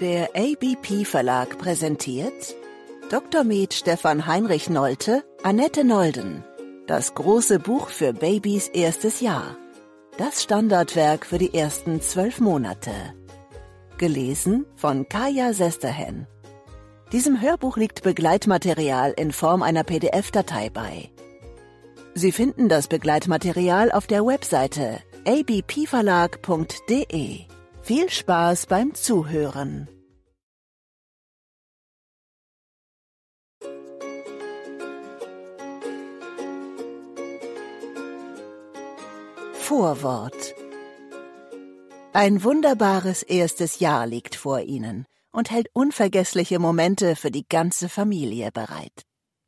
Der ABP Verlag präsentiert Dr. Med Stefan Heinrich Nolte, Annette Nolden. Das große Buch für Babys erstes Jahr. Das Standardwerk für die ersten zwölf Monate. Gelesen von Kaya Sesterhen. Diesem Hörbuch liegt Begleitmaterial in Form einer PDF-Datei bei. Sie finden das Begleitmaterial auf der Webseite abpverlag.de. Viel Spaß beim Zuhören. Vorwort Ein wunderbares erstes Jahr liegt vor Ihnen und hält unvergessliche Momente für die ganze Familie bereit.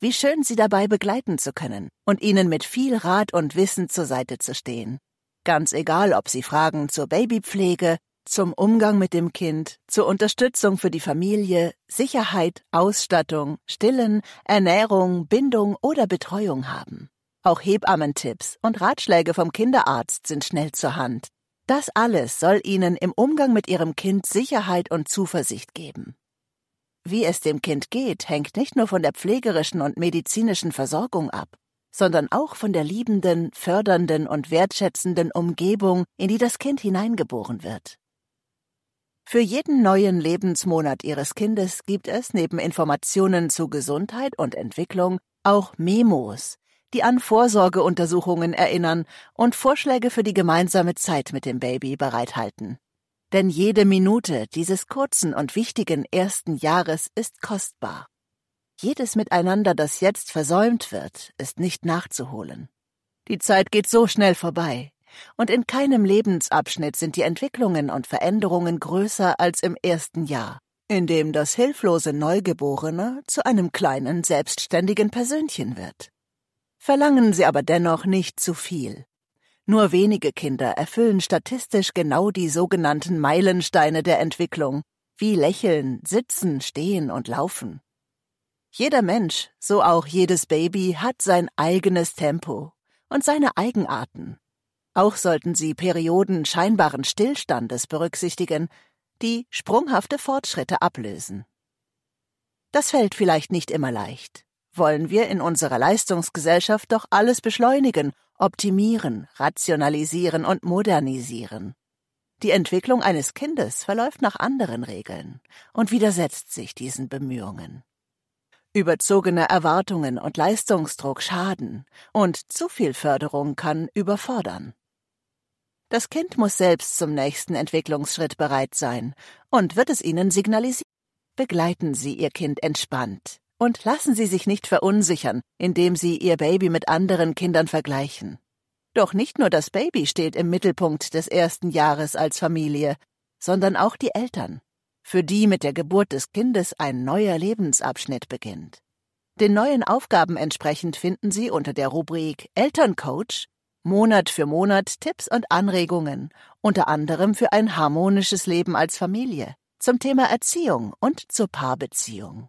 Wie schön, Sie dabei begleiten zu können und Ihnen mit viel Rat und Wissen zur Seite zu stehen. Ganz egal, ob Sie Fragen zur Babypflege, zum Umgang mit dem Kind, zur Unterstützung für die Familie, Sicherheit, Ausstattung, Stillen, Ernährung, Bindung oder Betreuung haben. Auch Hebammentipps und Ratschläge vom Kinderarzt sind schnell zur Hand. Das alles soll ihnen im Umgang mit ihrem Kind Sicherheit und Zuversicht geben. Wie es dem Kind geht, hängt nicht nur von der pflegerischen und medizinischen Versorgung ab, sondern auch von der liebenden, fördernden und wertschätzenden Umgebung, in die das Kind hineingeboren wird. Für jeden neuen Lebensmonat Ihres Kindes gibt es neben Informationen zu Gesundheit und Entwicklung auch Memos, die an Vorsorgeuntersuchungen erinnern und Vorschläge für die gemeinsame Zeit mit dem Baby bereithalten. Denn jede Minute dieses kurzen und wichtigen ersten Jahres ist kostbar. Jedes Miteinander, das jetzt versäumt wird, ist nicht nachzuholen. Die Zeit geht so schnell vorbei, und in keinem Lebensabschnitt sind die Entwicklungen und Veränderungen größer als im ersten Jahr, in dem das hilflose Neugeborene zu einem kleinen, selbstständigen Persönchen wird. Verlangen Sie aber dennoch nicht zu viel. Nur wenige Kinder erfüllen statistisch genau die sogenannten Meilensteine der Entwicklung, wie Lächeln, Sitzen, Stehen und Laufen. Jeder Mensch, so auch jedes Baby, hat sein eigenes Tempo und seine Eigenarten. Auch sollten sie Perioden scheinbaren Stillstandes berücksichtigen, die sprunghafte Fortschritte ablösen. Das fällt vielleicht nicht immer leicht. Wollen wir in unserer Leistungsgesellschaft doch alles beschleunigen, optimieren, rationalisieren und modernisieren. Die Entwicklung eines Kindes verläuft nach anderen Regeln und widersetzt sich diesen Bemühungen. Überzogene Erwartungen und Leistungsdruck schaden, und zu viel Förderung kann überfordern. Das Kind muss selbst zum nächsten Entwicklungsschritt bereit sein und wird es Ihnen signalisieren. Begleiten Sie Ihr Kind entspannt und lassen Sie sich nicht verunsichern, indem Sie Ihr Baby mit anderen Kindern vergleichen. Doch nicht nur das Baby steht im Mittelpunkt des ersten Jahres als Familie, sondern auch die Eltern, für die mit der Geburt des Kindes ein neuer Lebensabschnitt beginnt. Den neuen Aufgaben entsprechend finden Sie unter der Rubrik Elterncoach Monat für Monat Tipps und Anregungen, unter anderem für ein harmonisches Leben als Familie, zum Thema Erziehung und zur Paarbeziehung.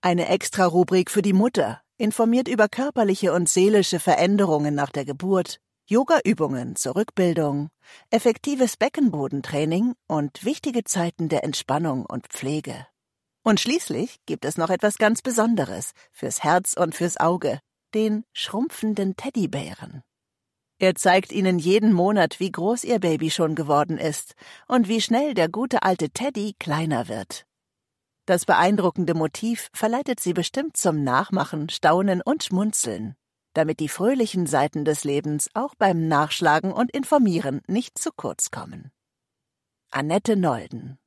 Eine Extra-Rubrik für die Mutter informiert über körperliche und seelische Veränderungen nach der Geburt, Yoga-Übungen zur Rückbildung, effektives Beckenbodentraining und wichtige Zeiten der Entspannung und Pflege. Und schließlich gibt es noch etwas ganz Besonderes fürs Herz und fürs Auge, den schrumpfenden Teddybären. Er zeigt ihnen jeden Monat, wie groß ihr Baby schon geworden ist und wie schnell der gute alte Teddy kleiner wird. Das beeindruckende Motiv verleitet sie bestimmt zum Nachmachen, Staunen und Schmunzeln, damit die fröhlichen Seiten des Lebens auch beim Nachschlagen und Informieren nicht zu kurz kommen. Annette Nolden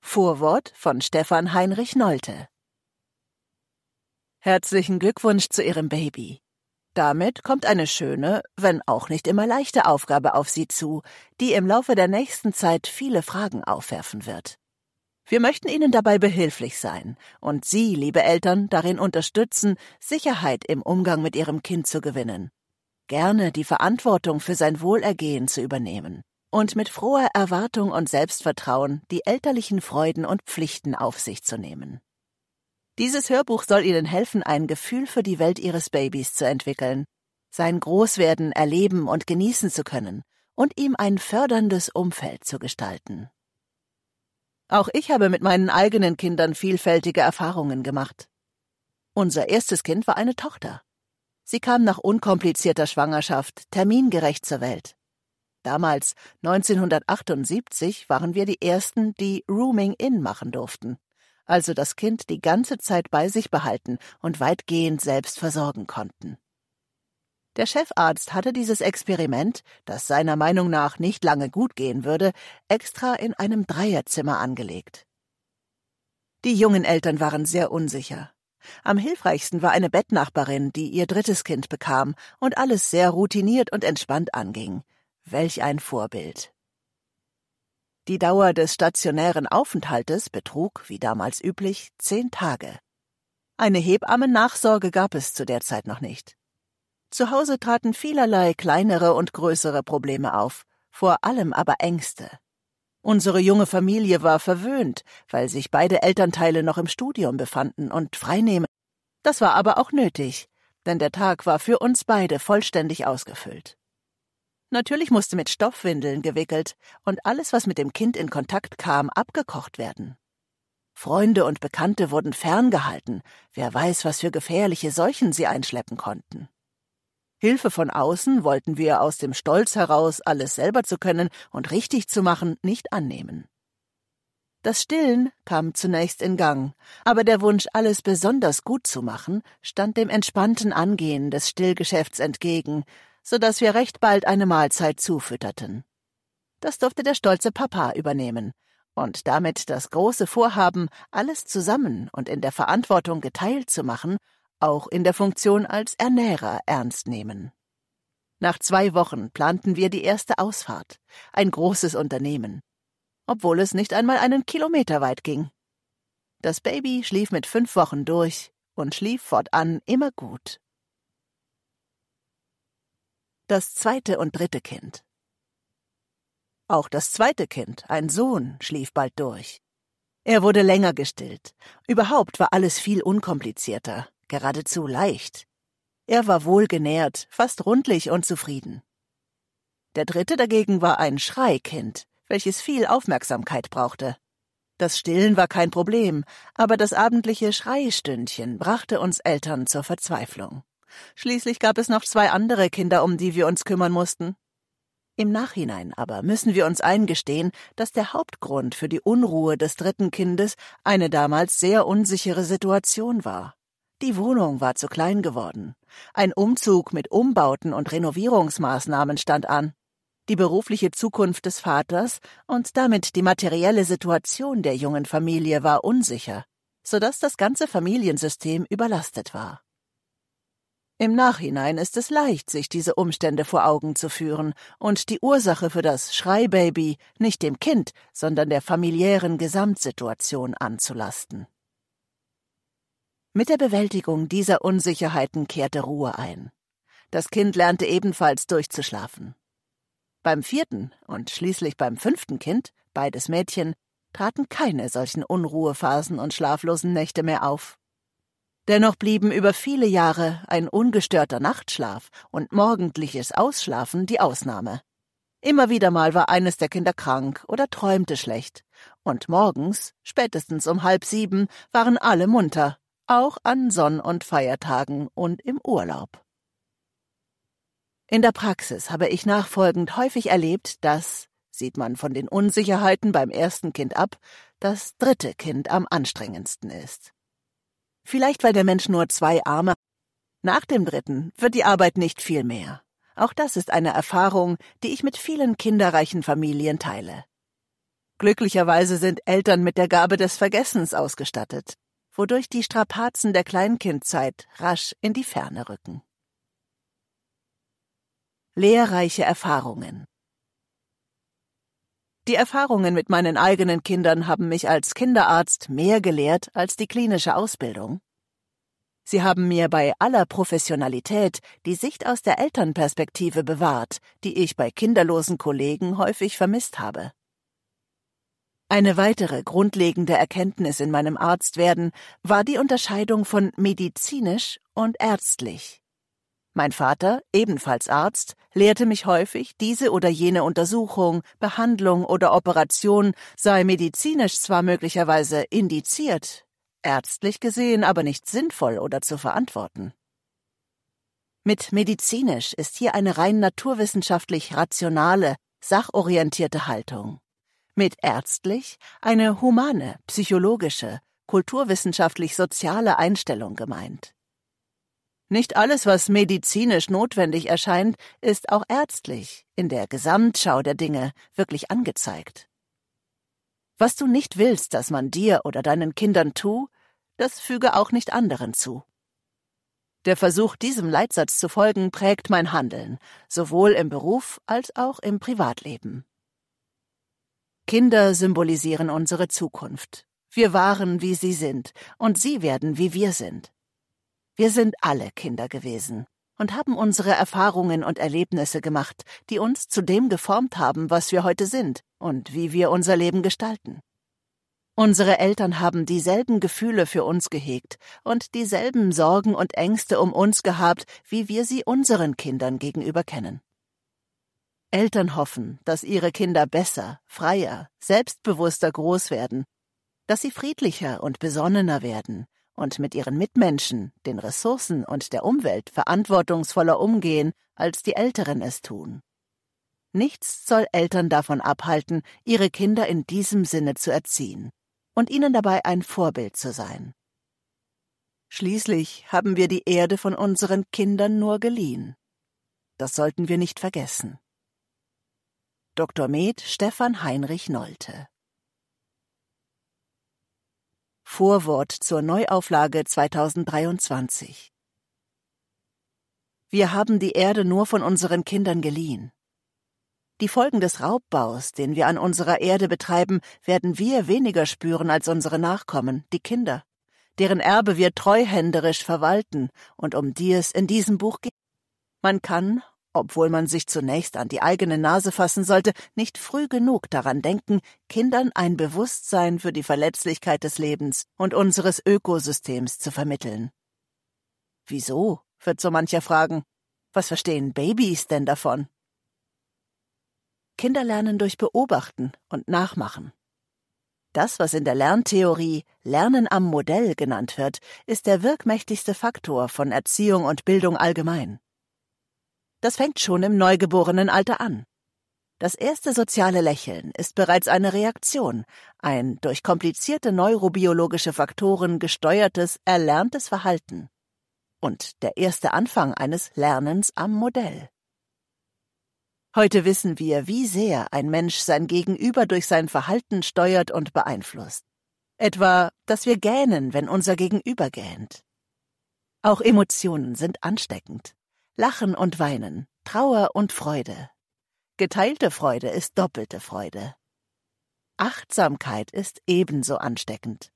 Vorwort von Stefan Heinrich Nolte Herzlichen Glückwunsch zu Ihrem Baby. Damit kommt eine schöne, wenn auch nicht immer leichte Aufgabe auf Sie zu, die im Laufe der nächsten Zeit viele Fragen aufwerfen wird. Wir möchten Ihnen dabei behilflich sein und Sie, liebe Eltern, darin unterstützen, Sicherheit im Umgang mit Ihrem Kind zu gewinnen, gerne die Verantwortung für sein Wohlergehen zu übernehmen und mit froher Erwartung und Selbstvertrauen die elterlichen Freuden und Pflichten auf sich zu nehmen. Dieses Hörbuch soll Ihnen helfen, ein Gefühl für die Welt Ihres Babys zu entwickeln, sein Großwerden erleben und genießen zu können und ihm ein förderndes Umfeld zu gestalten. Auch ich habe mit meinen eigenen Kindern vielfältige Erfahrungen gemacht. Unser erstes Kind war eine Tochter. Sie kam nach unkomplizierter Schwangerschaft termingerecht zur Welt. Damals, 1978, waren wir die ersten, die Rooming In machen durften also das Kind die ganze Zeit bei sich behalten und weitgehend selbst versorgen konnten. Der Chefarzt hatte dieses Experiment, das seiner Meinung nach nicht lange gut gehen würde, extra in einem Dreierzimmer angelegt. Die jungen Eltern waren sehr unsicher. Am hilfreichsten war eine Bettnachbarin, die ihr drittes Kind bekam und alles sehr routiniert und entspannt anging. Welch ein Vorbild. Die Dauer des stationären Aufenthaltes betrug, wie damals üblich, zehn Tage. Eine Hebammennachsorge gab es zu der Zeit noch nicht. Zu Hause traten vielerlei kleinere und größere Probleme auf, vor allem aber Ängste. Unsere junge Familie war verwöhnt, weil sich beide Elternteile noch im Studium befanden und freinehmen. Das war aber auch nötig, denn der Tag war für uns beide vollständig ausgefüllt. Natürlich musste mit Stoffwindeln gewickelt und alles, was mit dem Kind in Kontakt kam, abgekocht werden. Freunde und Bekannte wurden ferngehalten, wer weiß, was für gefährliche Seuchen sie einschleppen konnten. Hilfe von außen wollten wir aus dem Stolz heraus, alles selber zu können und richtig zu machen, nicht annehmen. Das Stillen kam zunächst in Gang, aber der Wunsch, alles besonders gut zu machen, stand dem entspannten Angehen des Stillgeschäfts entgegen, so dass wir recht bald eine Mahlzeit zufütterten. Das durfte der stolze Papa übernehmen und damit das große Vorhaben, alles zusammen und in der Verantwortung geteilt zu machen, auch in der Funktion als Ernährer ernst nehmen. Nach zwei Wochen planten wir die erste Ausfahrt, ein großes Unternehmen, obwohl es nicht einmal einen Kilometer weit ging. Das Baby schlief mit fünf Wochen durch und schlief fortan immer gut das zweite und dritte Kind. Auch das zweite Kind, ein Sohn, schlief bald durch. Er wurde länger gestillt. Überhaupt war alles viel unkomplizierter, geradezu leicht. Er war wohlgenährt, fast rundlich und zufrieden. Der dritte dagegen war ein Schreikind, welches viel Aufmerksamkeit brauchte. Das Stillen war kein Problem, aber das abendliche Schreistündchen brachte uns Eltern zur Verzweiflung. Schließlich gab es noch zwei andere Kinder, um die wir uns kümmern mussten. Im Nachhinein aber müssen wir uns eingestehen, dass der Hauptgrund für die Unruhe des dritten Kindes eine damals sehr unsichere Situation war. Die Wohnung war zu klein geworden. Ein Umzug mit Umbauten und Renovierungsmaßnahmen stand an. Die berufliche Zukunft des Vaters und damit die materielle Situation der jungen Familie war unsicher, so dass das ganze Familiensystem überlastet war. Im Nachhinein ist es leicht, sich diese Umstände vor Augen zu führen und die Ursache für das Schreibaby nicht dem Kind, sondern der familiären Gesamtsituation anzulasten. Mit der Bewältigung dieser Unsicherheiten kehrte Ruhe ein. Das Kind lernte ebenfalls durchzuschlafen. Beim vierten und schließlich beim fünften Kind, beides Mädchen, traten keine solchen Unruhephasen und schlaflosen Nächte mehr auf. Dennoch blieben über viele Jahre ein ungestörter Nachtschlaf und morgendliches Ausschlafen die Ausnahme. Immer wieder mal war eines der Kinder krank oder träumte schlecht, und morgens, spätestens um halb sieben, waren alle munter, auch an Sonn- und Feiertagen und im Urlaub. In der Praxis habe ich nachfolgend häufig erlebt, dass, sieht man von den Unsicherheiten beim ersten Kind ab, das dritte Kind am anstrengendsten ist. Vielleicht weil der Mensch nur zwei Arme. Nach dem dritten wird die Arbeit nicht viel mehr. Auch das ist eine Erfahrung, die ich mit vielen kinderreichen Familien teile. Glücklicherweise sind Eltern mit der Gabe des Vergessens ausgestattet, wodurch die Strapazen der Kleinkindzeit rasch in die Ferne rücken. Lehrreiche Erfahrungen die Erfahrungen mit meinen eigenen Kindern haben mich als Kinderarzt mehr gelehrt als die klinische Ausbildung. Sie haben mir bei aller Professionalität die Sicht aus der Elternperspektive bewahrt, die ich bei kinderlosen Kollegen häufig vermisst habe. Eine weitere grundlegende Erkenntnis in meinem Arztwerden war die Unterscheidung von medizinisch und ärztlich. Mein Vater, ebenfalls Arzt, lehrte mich häufig, diese oder jene Untersuchung, Behandlung oder Operation sei medizinisch zwar möglicherweise indiziert, ärztlich gesehen aber nicht sinnvoll oder zu verantworten. Mit medizinisch ist hier eine rein naturwissenschaftlich rationale, sachorientierte Haltung. Mit ärztlich eine humane, psychologische, kulturwissenschaftlich soziale Einstellung gemeint. Nicht alles, was medizinisch notwendig erscheint, ist auch ärztlich, in der Gesamtschau der Dinge, wirklich angezeigt. Was du nicht willst, dass man dir oder deinen Kindern tu, das füge auch nicht anderen zu. Der Versuch, diesem Leitsatz zu folgen, prägt mein Handeln, sowohl im Beruf als auch im Privatleben. Kinder symbolisieren unsere Zukunft. Wir waren, wie sie sind, und sie werden, wie wir sind. Wir sind alle Kinder gewesen und haben unsere Erfahrungen und Erlebnisse gemacht, die uns zu dem geformt haben, was wir heute sind und wie wir unser Leben gestalten. Unsere Eltern haben dieselben Gefühle für uns gehegt und dieselben Sorgen und Ängste um uns gehabt, wie wir sie unseren Kindern gegenüber kennen. Eltern hoffen, dass ihre Kinder besser, freier, selbstbewusster groß werden, dass sie friedlicher und besonnener werden, und mit ihren Mitmenschen, den Ressourcen und der Umwelt verantwortungsvoller umgehen, als die Älteren es tun. Nichts soll Eltern davon abhalten, ihre Kinder in diesem Sinne zu erziehen und ihnen dabei ein Vorbild zu sein. Schließlich haben wir die Erde von unseren Kindern nur geliehen. Das sollten wir nicht vergessen. Dr. Med Stefan Heinrich Nolte Vorwort zur Neuauflage 2023. Wir haben die Erde nur von unseren Kindern geliehen. Die Folgen des Raubbaus, den wir an unserer Erde betreiben, werden wir weniger spüren als unsere Nachkommen, die Kinder, deren Erbe wir treuhänderisch verwalten und um die es in diesem Buch geht. Man kann obwohl man sich zunächst an die eigene Nase fassen sollte, nicht früh genug daran denken, Kindern ein Bewusstsein für die Verletzlichkeit des Lebens und unseres Ökosystems zu vermitteln. Wieso? wird so mancher fragen. Was verstehen Babys denn davon? Kinder lernen durch Beobachten und Nachmachen. Das, was in der Lerntheorie Lernen am Modell genannt wird, ist der wirkmächtigste Faktor von Erziehung und Bildung allgemein. Das fängt schon im Neugeborenenalter an. Das erste soziale Lächeln ist bereits eine Reaktion, ein durch komplizierte neurobiologische Faktoren gesteuertes, erlerntes Verhalten und der erste Anfang eines Lernens am Modell. Heute wissen wir, wie sehr ein Mensch sein Gegenüber durch sein Verhalten steuert und beeinflusst. Etwa, dass wir gähnen, wenn unser Gegenüber gähnt. Auch Emotionen sind ansteckend. Lachen und Weinen, Trauer und Freude. Geteilte Freude ist doppelte Freude. Achtsamkeit ist ebenso ansteckend.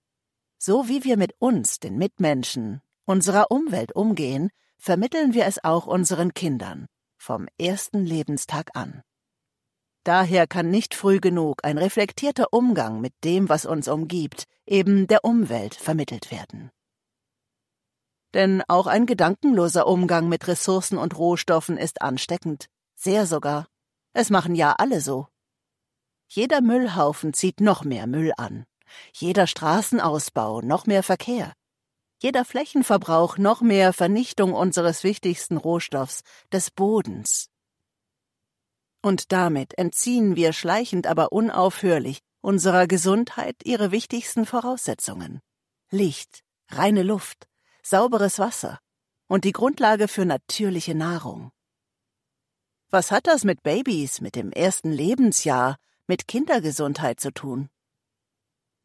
So wie wir mit uns, den Mitmenschen, unserer Umwelt umgehen, vermitteln wir es auch unseren Kindern vom ersten Lebenstag an. Daher kann nicht früh genug ein reflektierter Umgang mit dem, was uns umgibt, eben der Umwelt vermittelt werden. Denn auch ein gedankenloser Umgang mit Ressourcen und Rohstoffen ist ansteckend. Sehr sogar. Es machen ja alle so. Jeder Müllhaufen zieht noch mehr Müll an. Jeder Straßenausbau noch mehr Verkehr. Jeder Flächenverbrauch noch mehr Vernichtung unseres wichtigsten Rohstoffs, des Bodens. Und damit entziehen wir schleichend aber unaufhörlich unserer Gesundheit ihre wichtigsten Voraussetzungen. Licht, reine Luft, sauberes Wasser und die Grundlage für natürliche Nahrung. Was hat das mit Babys, mit dem ersten Lebensjahr, mit Kindergesundheit zu tun?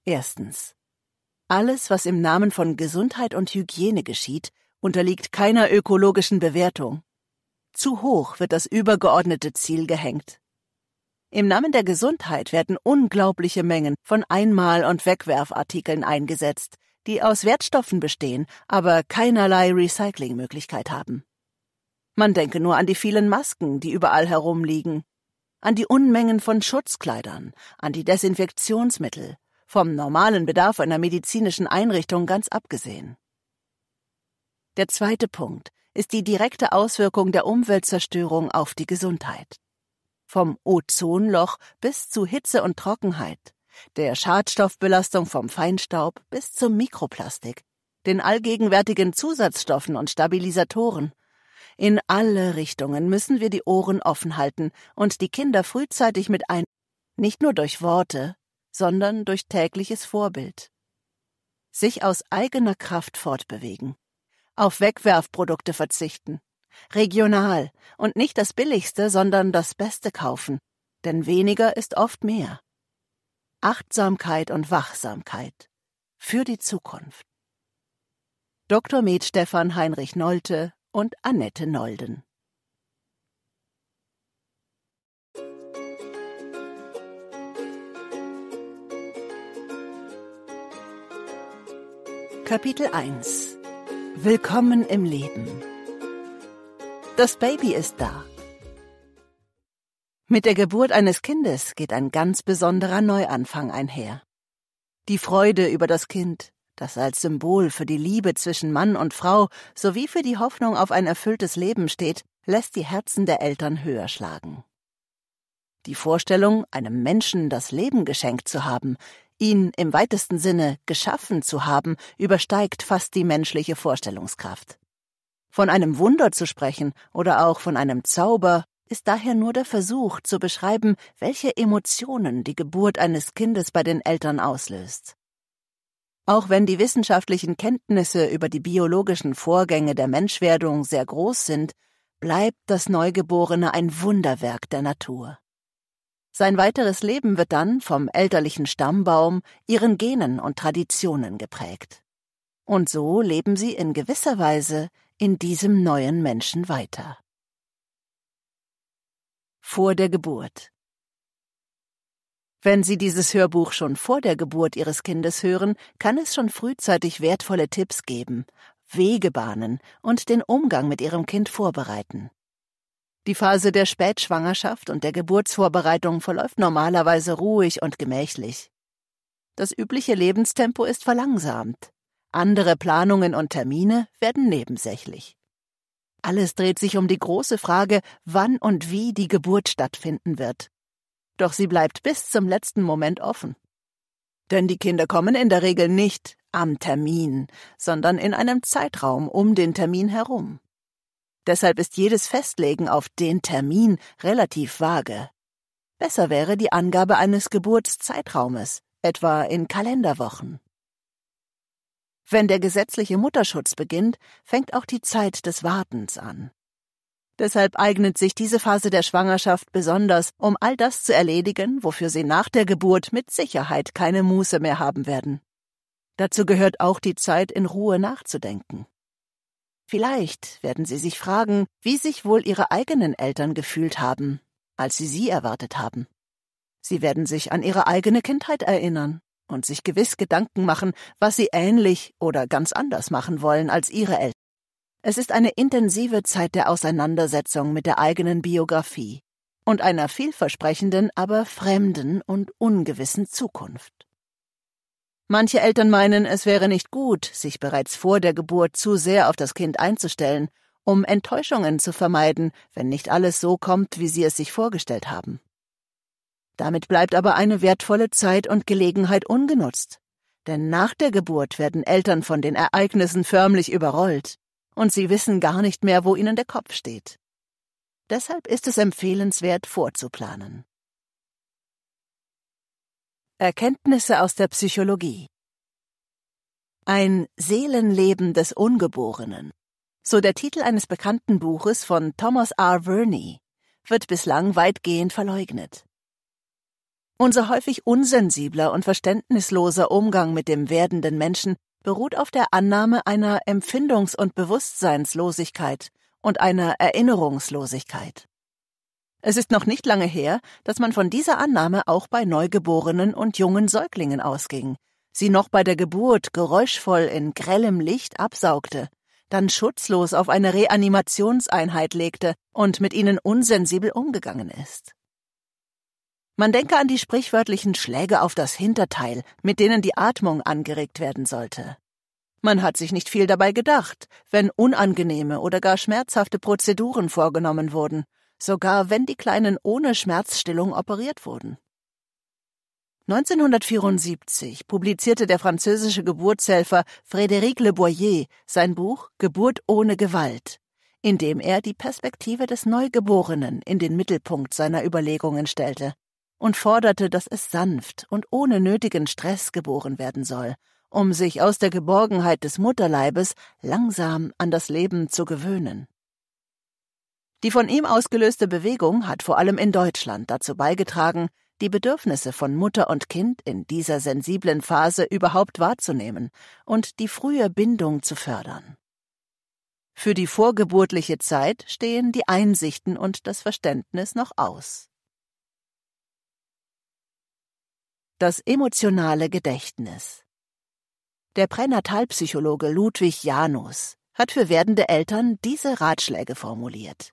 Erstens. Alles, was im Namen von Gesundheit und Hygiene geschieht, unterliegt keiner ökologischen Bewertung. Zu hoch wird das übergeordnete Ziel gehängt. Im Namen der Gesundheit werden unglaubliche Mengen von Einmal- und Wegwerfartikeln eingesetzt, die aus Wertstoffen bestehen, aber keinerlei Recyclingmöglichkeit haben. Man denke nur an die vielen Masken, die überall herumliegen, an die Unmengen von Schutzkleidern, an die Desinfektionsmittel, vom normalen Bedarf einer medizinischen Einrichtung ganz abgesehen. Der zweite Punkt ist die direkte Auswirkung der Umweltzerstörung auf die Gesundheit. Vom Ozonloch bis zu Hitze und Trockenheit, der Schadstoffbelastung vom Feinstaub bis zum Mikroplastik, den allgegenwärtigen Zusatzstoffen und Stabilisatoren. In alle Richtungen müssen wir die Ohren offen halten und die Kinder frühzeitig mit ein, nicht nur durch Worte, sondern durch tägliches Vorbild. Sich aus eigener Kraft fortbewegen. Auf Wegwerfprodukte verzichten. Regional und nicht das Billigste, sondern das Beste kaufen. Denn weniger ist oft mehr. Achtsamkeit und Wachsamkeit für die Zukunft. Dr. Med Stefan Heinrich Nolte und Annette Nolden. Kapitel 1 Willkommen im Leben Das Baby ist da. Mit der Geburt eines Kindes geht ein ganz besonderer Neuanfang einher. Die Freude über das Kind, das als Symbol für die Liebe zwischen Mann und Frau sowie für die Hoffnung auf ein erfülltes Leben steht, lässt die Herzen der Eltern höher schlagen. Die Vorstellung, einem Menschen das Leben geschenkt zu haben, ihn im weitesten Sinne geschaffen zu haben, übersteigt fast die menschliche Vorstellungskraft. Von einem Wunder zu sprechen oder auch von einem Zauber ist daher nur der Versuch zu beschreiben, welche Emotionen die Geburt eines Kindes bei den Eltern auslöst. Auch wenn die wissenschaftlichen Kenntnisse über die biologischen Vorgänge der Menschwerdung sehr groß sind, bleibt das Neugeborene ein Wunderwerk der Natur. Sein weiteres Leben wird dann vom elterlichen Stammbaum, ihren Genen und Traditionen geprägt. Und so leben sie in gewisser Weise in diesem neuen Menschen weiter vor der Geburt. Wenn Sie dieses Hörbuch schon vor der Geburt Ihres Kindes hören, kann es schon frühzeitig wertvolle Tipps geben, Wege bahnen und den Umgang mit Ihrem Kind vorbereiten. Die Phase der Spätschwangerschaft und der Geburtsvorbereitung verläuft normalerweise ruhig und gemächlich. Das übliche Lebenstempo ist verlangsamt. Andere Planungen und Termine werden nebensächlich. Alles dreht sich um die große Frage, wann und wie die Geburt stattfinden wird. Doch sie bleibt bis zum letzten Moment offen. Denn die Kinder kommen in der Regel nicht am Termin, sondern in einem Zeitraum um den Termin herum. Deshalb ist jedes Festlegen auf den Termin relativ vage. Besser wäre die Angabe eines Geburtszeitraumes, etwa in Kalenderwochen. Wenn der gesetzliche Mutterschutz beginnt, fängt auch die Zeit des Wartens an. Deshalb eignet sich diese Phase der Schwangerschaft besonders, um all das zu erledigen, wofür sie nach der Geburt mit Sicherheit keine Muße mehr haben werden. Dazu gehört auch die Zeit, in Ruhe nachzudenken. Vielleicht werden sie sich fragen, wie sich wohl ihre eigenen Eltern gefühlt haben, als sie sie erwartet haben. Sie werden sich an ihre eigene Kindheit erinnern und sich gewiss Gedanken machen, was sie ähnlich oder ganz anders machen wollen als ihre Eltern. Es ist eine intensive Zeit der Auseinandersetzung mit der eigenen Biografie und einer vielversprechenden, aber fremden und ungewissen Zukunft. Manche Eltern meinen, es wäre nicht gut, sich bereits vor der Geburt zu sehr auf das Kind einzustellen, um Enttäuschungen zu vermeiden, wenn nicht alles so kommt, wie sie es sich vorgestellt haben. Damit bleibt aber eine wertvolle Zeit und Gelegenheit ungenutzt. Denn nach der Geburt werden Eltern von den Ereignissen förmlich überrollt und sie wissen gar nicht mehr, wo ihnen der Kopf steht. Deshalb ist es empfehlenswert, vorzuplanen. Erkenntnisse aus der Psychologie Ein Seelenleben des Ungeborenen, so der Titel eines bekannten Buches von Thomas R. Verney, wird bislang weitgehend verleugnet. Unser häufig unsensibler und verständnisloser Umgang mit dem werdenden Menschen beruht auf der Annahme einer Empfindungs- und Bewusstseinslosigkeit und einer Erinnerungslosigkeit. Es ist noch nicht lange her, dass man von dieser Annahme auch bei Neugeborenen und jungen Säuglingen ausging, sie noch bei der Geburt geräuschvoll in grellem Licht absaugte, dann schutzlos auf eine Reanimationseinheit legte und mit ihnen unsensibel umgegangen ist. Man denke an die sprichwörtlichen Schläge auf das Hinterteil, mit denen die Atmung angeregt werden sollte. Man hat sich nicht viel dabei gedacht, wenn unangenehme oder gar schmerzhafte Prozeduren vorgenommen wurden, sogar wenn die Kleinen ohne Schmerzstillung operiert wurden. 1974 publizierte der französische Geburtshelfer Frédéric Le Boyer sein Buch Geburt ohne Gewalt, in dem er die Perspektive des Neugeborenen in den Mittelpunkt seiner Überlegungen stellte und forderte, dass es sanft und ohne nötigen Stress geboren werden soll, um sich aus der Geborgenheit des Mutterleibes langsam an das Leben zu gewöhnen. Die von ihm ausgelöste Bewegung hat vor allem in Deutschland dazu beigetragen, die Bedürfnisse von Mutter und Kind in dieser sensiblen Phase überhaupt wahrzunehmen und die frühe Bindung zu fördern. Für die vorgeburtliche Zeit stehen die Einsichten und das Verständnis noch aus. Das emotionale Gedächtnis. Der Pränatalpsychologe Ludwig Janus hat für werdende Eltern diese Ratschläge formuliert.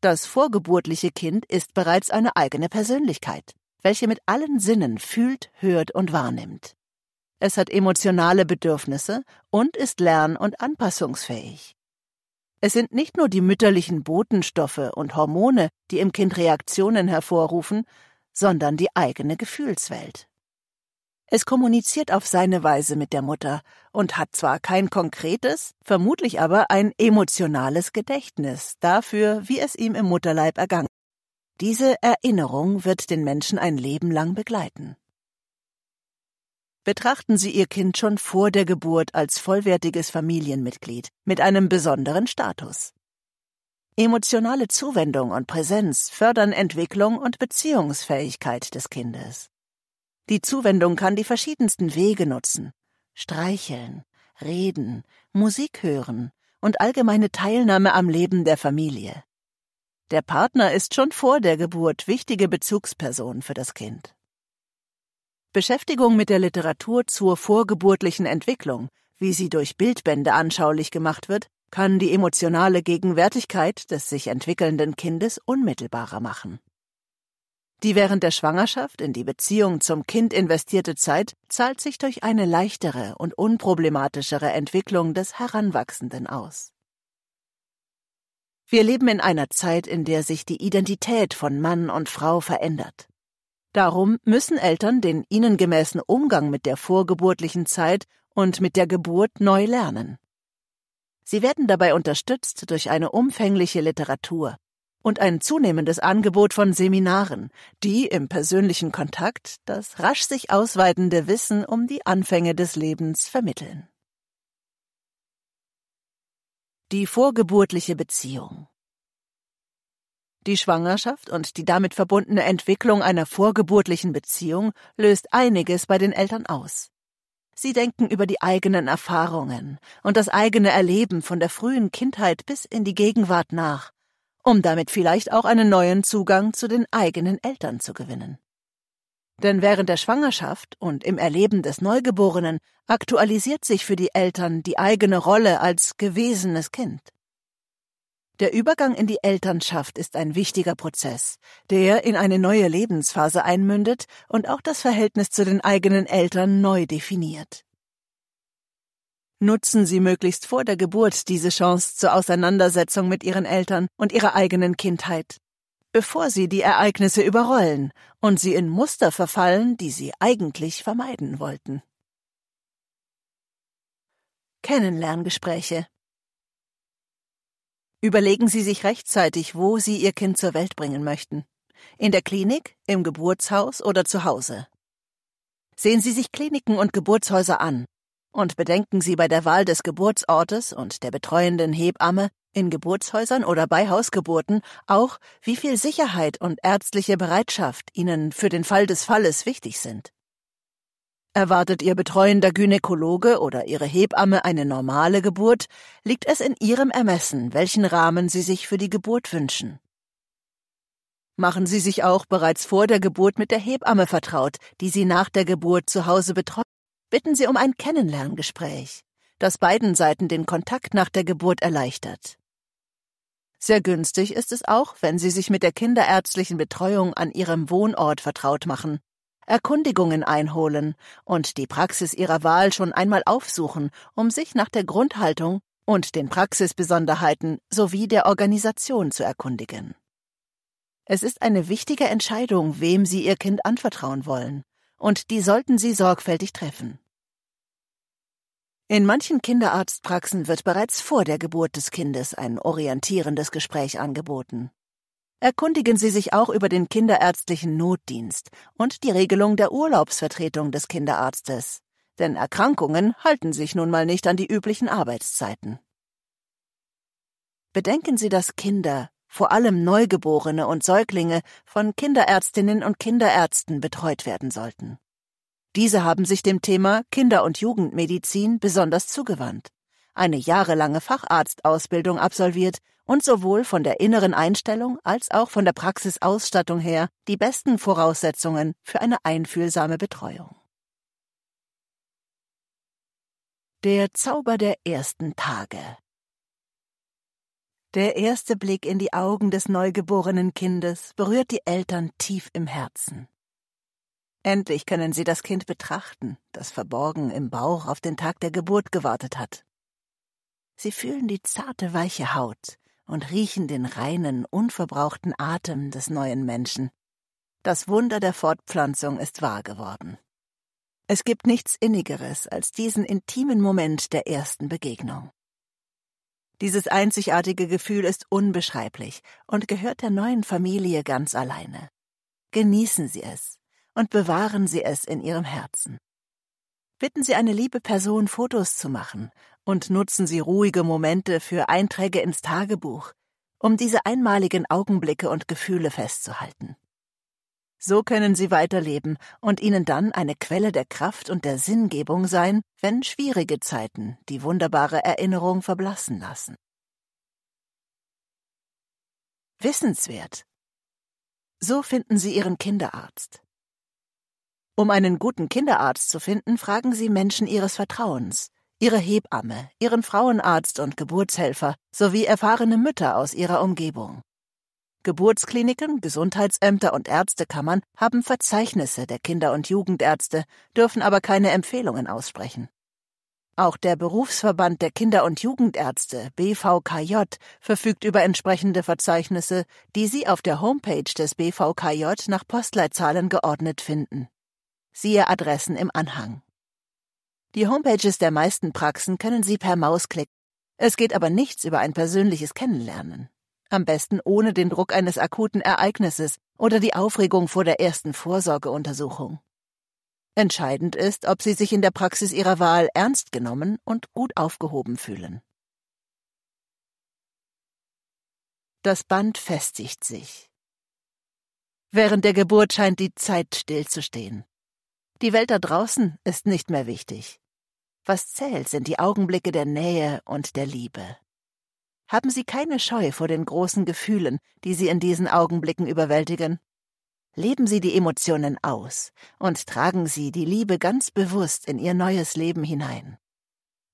Das vorgeburtliche Kind ist bereits eine eigene Persönlichkeit, welche mit allen Sinnen fühlt, hört und wahrnimmt. Es hat emotionale Bedürfnisse und ist lern- und anpassungsfähig. Es sind nicht nur die mütterlichen Botenstoffe und Hormone, die im Kind Reaktionen hervorrufen, sondern die eigene Gefühlswelt. Es kommuniziert auf seine Weise mit der Mutter und hat zwar kein konkretes, vermutlich aber ein emotionales Gedächtnis dafür, wie es ihm im Mutterleib ergangen. Diese Erinnerung wird den Menschen ein Leben lang begleiten. Betrachten Sie Ihr Kind schon vor der Geburt als vollwertiges Familienmitglied mit einem besonderen Status. Emotionale Zuwendung und Präsenz fördern Entwicklung und Beziehungsfähigkeit des Kindes. Die Zuwendung kann die verschiedensten Wege nutzen. Streicheln, reden, Musik hören und allgemeine Teilnahme am Leben der Familie. Der Partner ist schon vor der Geburt wichtige Bezugsperson für das Kind. Beschäftigung mit der Literatur zur vorgeburtlichen Entwicklung, wie sie durch Bildbände anschaulich gemacht wird, kann die emotionale Gegenwärtigkeit des sich entwickelnden Kindes unmittelbarer machen. Die während der Schwangerschaft in die Beziehung zum Kind investierte Zeit zahlt sich durch eine leichtere und unproblematischere Entwicklung des Heranwachsenden aus. Wir leben in einer Zeit, in der sich die Identität von Mann und Frau verändert. Darum müssen Eltern den ihnen gemäßen Umgang mit der vorgeburtlichen Zeit und mit der Geburt neu lernen. Sie werden dabei unterstützt durch eine umfängliche Literatur und ein zunehmendes Angebot von Seminaren, die im persönlichen Kontakt das rasch sich ausweitende Wissen um die Anfänge des Lebens vermitteln. Die vorgeburtliche Beziehung Die Schwangerschaft und die damit verbundene Entwicklung einer vorgeburtlichen Beziehung löst einiges bei den Eltern aus. Sie denken über die eigenen Erfahrungen und das eigene Erleben von der frühen Kindheit bis in die Gegenwart nach, um damit vielleicht auch einen neuen Zugang zu den eigenen Eltern zu gewinnen. Denn während der Schwangerschaft und im Erleben des Neugeborenen aktualisiert sich für die Eltern die eigene Rolle als gewesenes Kind. Der Übergang in die Elternschaft ist ein wichtiger Prozess, der in eine neue Lebensphase einmündet und auch das Verhältnis zu den eigenen Eltern neu definiert. Nutzen Sie möglichst vor der Geburt diese Chance zur Auseinandersetzung mit Ihren Eltern und Ihrer eigenen Kindheit, bevor Sie die Ereignisse überrollen und Sie in Muster verfallen, die Sie eigentlich vermeiden wollten. Kennenlerngespräche Überlegen Sie sich rechtzeitig, wo Sie Ihr Kind zur Welt bringen möchten. In der Klinik, im Geburtshaus oder zu Hause. Sehen Sie sich Kliniken und Geburtshäuser an und bedenken Sie bei der Wahl des Geburtsortes und der betreuenden Hebamme in Geburtshäusern oder bei Hausgeburten auch, wie viel Sicherheit und ärztliche Bereitschaft Ihnen für den Fall des Falles wichtig sind. Erwartet Ihr betreuender Gynäkologe oder Ihre Hebamme eine normale Geburt, liegt es in Ihrem Ermessen, welchen Rahmen Sie sich für die Geburt wünschen. Machen Sie sich auch bereits vor der Geburt mit der Hebamme vertraut, die Sie nach der Geburt zu Hause betreut. Bitten Sie um ein Kennenlerngespräch, das beiden Seiten den Kontakt nach der Geburt erleichtert. Sehr günstig ist es auch, wenn Sie sich mit der kinderärztlichen Betreuung an Ihrem Wohnort vertraut machen Erkundigungen einholen und die Praxis ihrer Wahl schon einmal aufsuchen, um sich nach der Grundhaltung und den Praxisbesonderheiten sowie der Organisation zu erkundigen. Es ist eine wichtige Entscheidung, wem Sie Ihr Kind anvertrauen wollen, und die sollten Sie sorgfältig treffen. In manchen Kinderarztpraxen wird bereits vor der Geburt des Kindes ein orientierendes Gespräch angeboten. Erkundigen Sie sich auch über den kinderärztlichen Notdienst und die Regelung der Urlaubsvertretung des Kinderarztes, denn Erkrankungen halten sich nun mal nicht an die üblichen Arbeitszeiten. Bedenken Sie, dass Kinder, vor allem Neugeborene und Säuglinge, von Kinderärztinnen und Kinderärzten betreut werden sollten. Diese haben sich dem Thema Kinder- und Jugendmedizin besonders zugewandt eine jahrelange Facharztausbildung absolviert und sowohl von der inneren Einstellung als auch von der Praxisausstattung her die besten Voraussetzungen für eine einfühlsame Betreuung. Der Zauber der ersten Tage Der erste Blick in die Augen des neugeborenen Kindes berührt die Eltern tief im Herzen. Endlich können sie das Kind betrachten, das verborgen im Bauch auf den Tag der Geburt gewartet hat. Sie fühlen die zarte, weiche Haut und riechen den reinen, unverbrauchten Atem des neuen Menschen. Das Wunder der Fortpflanzung ist wahr geworden. Es gibt nichts Innigeres als diesen intimen Moment der ersten Begegnung. Dieses einzigartige Gefühl ist unbeschreiblich und gehört der neuen Familie ganz alleine. Genießen Sie es und bewahren Sie es in Ihrem Herzen. Bitten Sie eine liebe Person, Fotos zu machen und nutzen Sie ruhige Momente für Einträge ins Tagebuch, um diese einmaligen Augenblicke und Gefühle festzuhalten. So können Sie weiterleben und Ihnen dann eine Quelle der Kraft und der Sinngebung sein, wenn schwierige Zeiten die wunderbare Erinnerung verblassen lassen. Wissenswert. So finden Sie Ihren Kinderarzt. Um einen guten Kinderarzt zu finden, fragen Sie Menschen Ihres Vertrauens, ihre Hebamme, ihren Frauenarzt und Geburtshelfer sowie erfahrene Mütter aus ihrer Umgebung. Geburtskliniken, Gesundheitsämter und Ärztekammern haben Verzeichnisse der Kinder- und Jugendärzte, dürfen aber keine Empfehlungen aussprechen. Auch der Berufsverband der Kinder- und Jugendärzte BVKJ verfügt über entsprechende Verzeichnisse, die Sie auf der Homepage des BVKJ nach Postleitzahlen geordnet finden. Siehe Adressen im Anhang. Die Homepages der meisten Praxen können Sie per Maus klicken. Es geht aber nichts über ein persönliches Kennenlernen. Am besten ohne den Druck eines akuten Ereignisses oder die Aufregung vor der ersten Vorsorgeuntersuchung. Entscheidend ist, ob Sie sich in der Praxis Ihrer Wahl ernst genommen und gut aufgehoben fühlen. Das Band festigt sich. Während der Geburt scheint die Zeit stillzustehen. Die Welt da draußen ist nicht mehr wichtig. Was zählt, sind die Augenblicke der Nähe und der Liebe. Haben Sie keine Scheu vor den großen Gefühlen, die Sie in diesen Augenblicken überwältigen. Leben Sie die Emotionen aus und tragen Sie die Liebe ganz bewusst in Ihr neues Leben hinein.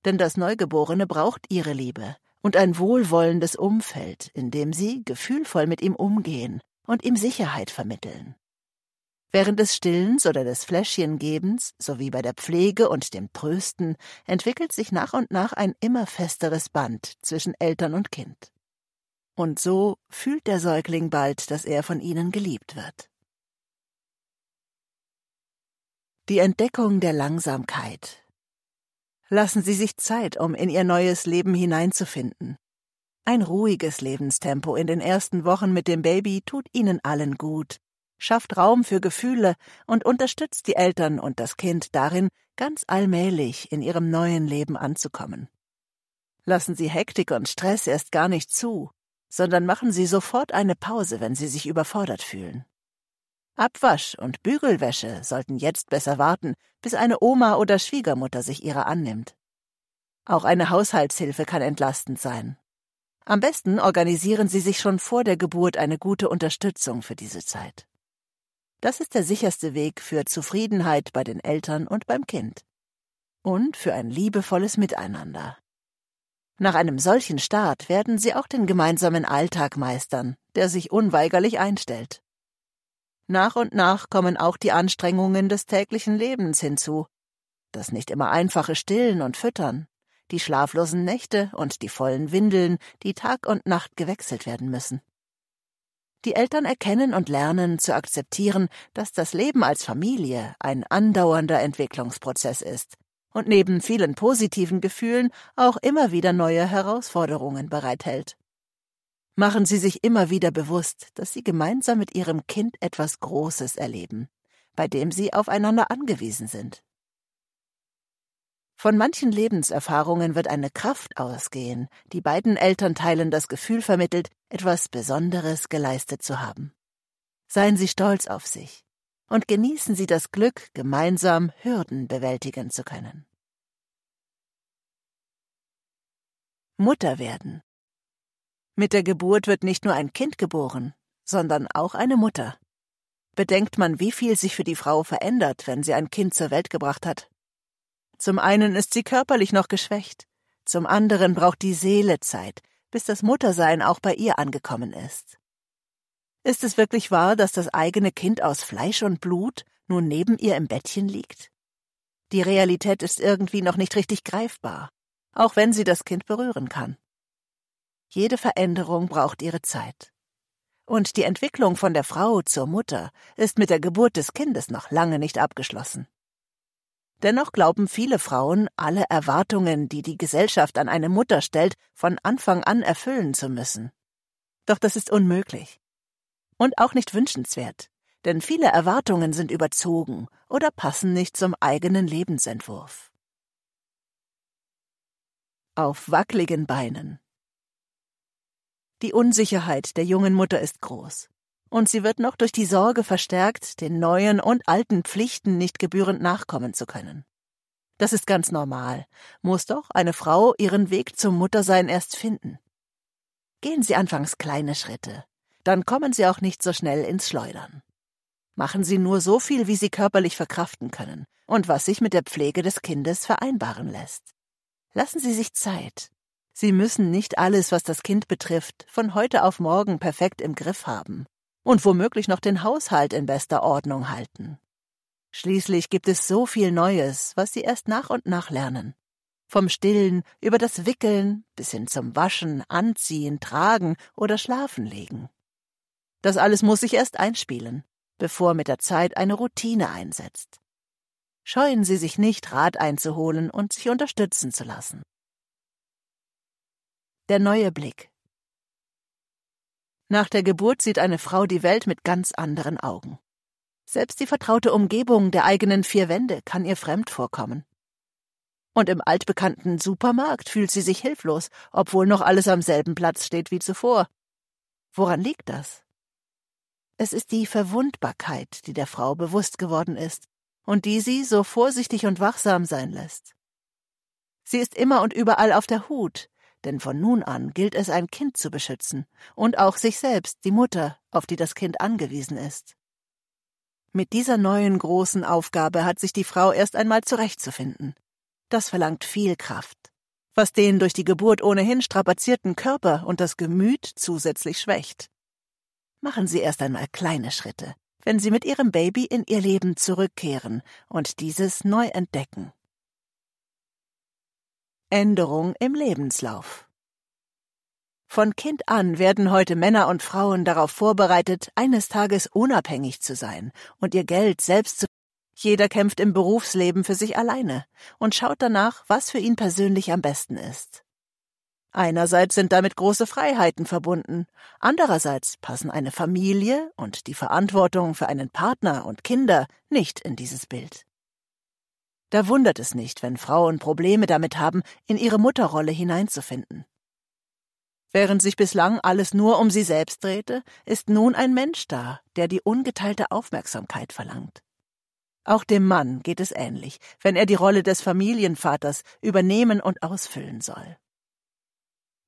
Denn das Neugeborene braucht Ihre Liebe und ein wohlwollendes Umfeld, in dem Sie gefühlvoll mit ihm umgehen und ihm Sicherheit vermitteln. Während des Stillens oder des Fläschchengebens, sowie bei der Pflege und dem Trösten, entwickelt sich nach und nach ein immer festeres Band zwischen Eltern und Kind. Und so fühlt der Säugling bald, dass er von ihnen geliebt wird. Die Entdeckung der Langsamkeit. Lassen Sie sich Zeit, um in Ihr neues Leben hineinzufinden, ein ruhiges Lebenstempo in den ersten Wochen mit dem Baby tut Ihnen allen gut schafft Raum für Gefühle und unterstützt die Eltern und das Kind darin, ganz allmählich in ihrem neuen Leben anzukommen. Lassen Sie Hektik und Stress erst gar nicht zu, sondern machen Sie sofort eine Pause, wenn Sie sich überfordert fühlen. Abwasch und Bügelwäsche sollten jetzt besser warten, bis eine Oma oder Schwiegermutter sich ihrer annimmt. Auch eine Haushaltshilfe kann entlastend sein. Am besten organisieren Sie sich schon vor der Geburt eine gute Unterstützung für diese Zeit. Das ist der sicherste Weg für Zufriedenheit bei den Eltern und beim Kind. Und für ein liebevolles Miteinander. Nach einem solchen Start werden sie auch den gemeinsamen Alltag meistern, der sich unweigerlich einstellt. Nach und nach kommen auch die Anstrengungen des täglichen Lebens hinzu. Das nicht immer einfache Stillen und Füttern, die schlaflosen Nächte und die vollen Windeln, die Tag und Nacht gewechselt werden müssen. Die Eltern erkennen und lernen zu akzeptieren, dass das Leben als Familie ein andauernder Entwicklungsprozess ist und neben vielen positiven Gefühlen auch immer wieder neue Herausforderungen bereithält. Machen Sie sich immer wieder bewusst, dass Sie gemeinsam mit Ihrem Kind etwas Großes erleben, bei dem Sie aufeinander angewiesen sind. Von manchen Lebenserfahrungen wird eine Kraft ausgehen, die beiden Elternteilen das Gefühl vermittelt, etwas Besonderes geleistet zu haben. Seien Sie stolz auf sich und genießen Sie das Glück, gemeinsam Hürden bewältigen zu können. Mutter werden. Mit der Geburt wird nicht nur ein Kind geboren, sondern auch eine Mutter. Bedenkt man, wie viel sich für die Frau verändert, wenn sie ein Kind zur Welt gebracht hat, zum einen ist sie körperlich noch geschwächt, zum anderen braucht die Seele Zeit, bis das Muttersein auch bei ihr angekommen ist. Ist es wirklich wahr, dass das eigene Kind aus Fleisch und Blut nun neben ihr im Bettchen liegt? Die Realität ist irgendwie noch nicht richtig greifbar, auch wenn sie das Kind berühren kann. Jede Veränderung braucht ihre Zeit. Und die Entwicklung von der Frau zur Mutter ist mit der Geburt des Kindes noch lange nicht abgeschlossen. Dennoch glauben viele Frauen, alle Erwartungen, die die Gesellschaft an eine Mutter stellt, von Anfang an erfüllen zu müssen. Doch das ist unmöglich. Und auch nicht wünschenswert, denn viele Erwartungen sind überzogen oder passen nicht zum eigenen Lebensentwurf. Auf wackeligen Beinen. Die Unsicherheit der jungen Mutter ist groß und sie wird noch durch die Sorge verstärkt, den neuen und alten Pflichten nicht gebührend nachkommen zu können. Das ist ganz normal, muss doch eine Frau ihren Weg zum Muttersein erst finden. Gehen Sie anfangs kleine Schritte, dann kommen Sie auch nicht so schnell ins Schleudern. Machen Sie nur so viel, wie Sie körperlich verkraften können und was sich mit der Pflege des Kindes vereinbaren lässt. Lassen Sie sich Zeit. Sie müssen nicht alles, was das Kind betrifft, von heute auf morgen perfekt im Griff haben und womöglich noch den Haushalt in bester Ordnung halten. Schließlich gibt es so viel Neues, was sie erst nach und nach lernen. Vom Stillen über das Wickeln bis hin zum Waschen, Anziehen, Tragen oder Schlafen legen. Das alles muss sich erst einspielen, bevor mit der Zeit eine Routine einsetzt. Scheuen Sie sich nicht, Rat einzuholen und sich unterstützen zu lassen. Der neue Blick. Nach der Geburt sieht eine Frau die Welt mit ganz anderen Augen. Selbst die vertraute Umgebung der eigenen vier Wände kann ihr fremd vorkommen. Und im altbekannten Supermarkt fühlt sie sich hilflos, obwohl noch alles am selben Platz steht wie zuvor. Woran liegt das? Es ist die Verwundbarkeit, die der Frau bewusst geworden ist und die sie so vorsichtig und wachsam sein lässt. Sie ist immer und überall auf der Hut, denn von nun an gilt es, ein Kind zu beschützen und auch sich selbst, die Mutter, auf die das Kind angewiesen ist. Mit dieser neuen großen Aufgabe hat sich die Frau erst einmal zurechtzufinden. Das verlangt viel Kraft, was den durch die Geburt ohnehin strapazierten Körper und das Gemüt zusätzlich schwächt. Machen Sie erst einmal kleine Schritte, wenn Sie mit Ihrem Baby in Ihr Leben zurückkehren und dieses neu entdecken. Änderung im Lebenslauf. Von Kind an werden heute Männer und Frauen darauf vorbereitet, eines Tages unabhängig zu sein und ihr Geld selbst zu. Jeder kämpft im Berufsleben für sich alleine und schaut danach, was für ihn persönlich am besten ist. Einerseits sind damit große Freiheiten verbunden, andererseits passen eine Familie und die Verantwortung für einen Partner und Kinder nicht in dieses Bild. Da wundert es nicht, wenn Frauen Probleme damit haben, in ihre Mutterrolle hineinzufinden. Während sich bislang alles nur um sie selbst drehte, ist nun ein Mensch da, der die ungeteilte Aufmerksamkeit verlangt. Auch dem Mann geht es ähnlich, wenn er die Rolle des Familienvaters übernehmen und ausfüllen soll.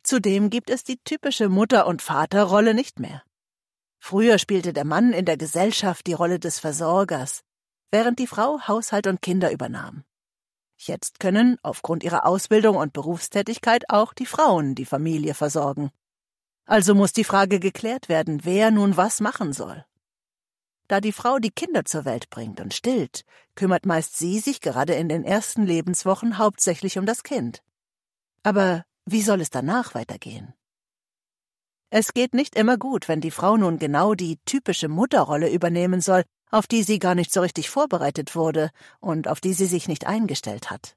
Zudem gibt es die typische Mutter- und Vaterrolle nicht mehr. Früher spielte der Mann in der Gesellschaft die Rolle des Versorgers, während die Frau Haushalt und Kinder übernahm. Jetzt können aufgrund ihrer Ausbildung und Berufstätigkeit auch die Frauen die Familie versorgen. Also muss die Frage geklärt werden, wer nun was machen soll. Da die Frau die Kinder zur Welt bringt und stillt, kümmert meist sie sich gerade in den ersten Lebenswochen hauptsächlich um das Kind. Aber wie soll es danach weitergehen? Es geht nicht immer gut, wenn die Frau nun genau die typische Mutterrolle übernehmen soll, auf die sie gar nicht so richtig vorbereitet wurde und auf die sie sich nicht eingestellt hat.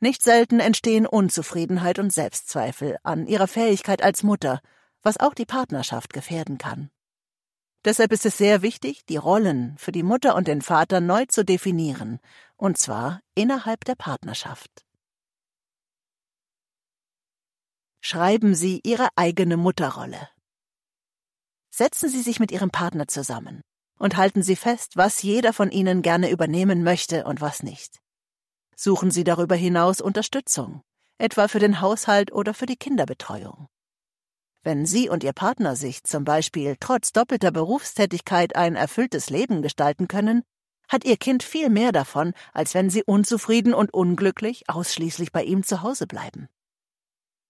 Nicht selten entstehen Unzufriedenheit und Selbstzweifel an ihrer Fähigkeit als Mutter, was auch die Partnerschaft gefährden kann. Deshalb ist es sehr wichtig, die Rollen für die Mutter und den Vater neu zu definieren, und zwar innerhalb der Partnerschaft. Schreiben Sie Ihre eigene Mutterrolle. Setzen Sie sich mit Ihrem Partner zusammen und halten Sie fest, was jeder von Ihnen gerne übernehmen möchte und was nicht. Suchen Sie darüber hinaus Unterstützung, etwa für den Haushalt oder für die Kinderbetreuung. Wenn Sie und Ihr Partner sich zum Beispiel trotz doppelter Berufstätigkeit ein erfülltes Leben gestalten können, hat Ihr Kind viel mehr davon, als wenn Sie unzufrieden und unglücklich ausschließlich bei ihm zu Hause bleiben.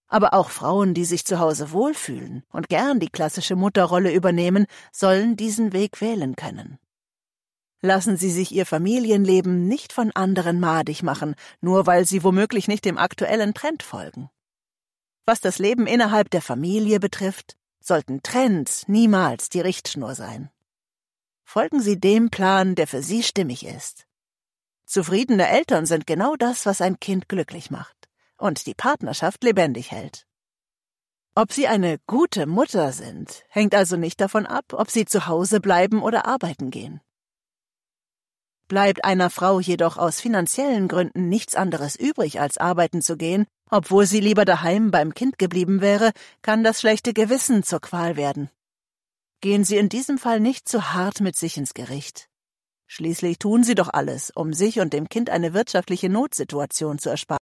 Aber auch Frauen, die sich zu Hause wohlfühlen und gern die klassische Mutterrolle übernehmen, sollen diesen Weg wählen können. Lassen Sie sich Ihr Familienleben nicht von anderen madig machen, nur weil Sie womöglich nicht dem aktuellen Trend folgen. Was das Leben innerhalb der Familie betrifft, sollten Trends niemals die Richtschnur sein. Folgen Sie dem Plan, der für Sie stimmig ist. Zufriedene Eltern sind genau das, was ein Kind glücklich macht und die Partnerschaft lebendig hält. Ob Sie eine gute Mutter sind, hängt also nicht davon ab, ob Sie zu Hause bleiben oder arbeiten gehen. Bleibt einer Frau jedoch aus finanziellen Gründen nichts anderes übrig, als arbeiten zu gehen, obwohl sie lieber daheim beim Kind geblieben wäre, kann das schlechte Gewissen zur Qual werden. Gehen Sie in diesem Fall nicht zu hart mit sich ins Gericht. Schließlich tun Sie doch alles, um sich und dem Kind eine wirtschaftliche Notsituation zu ersparen.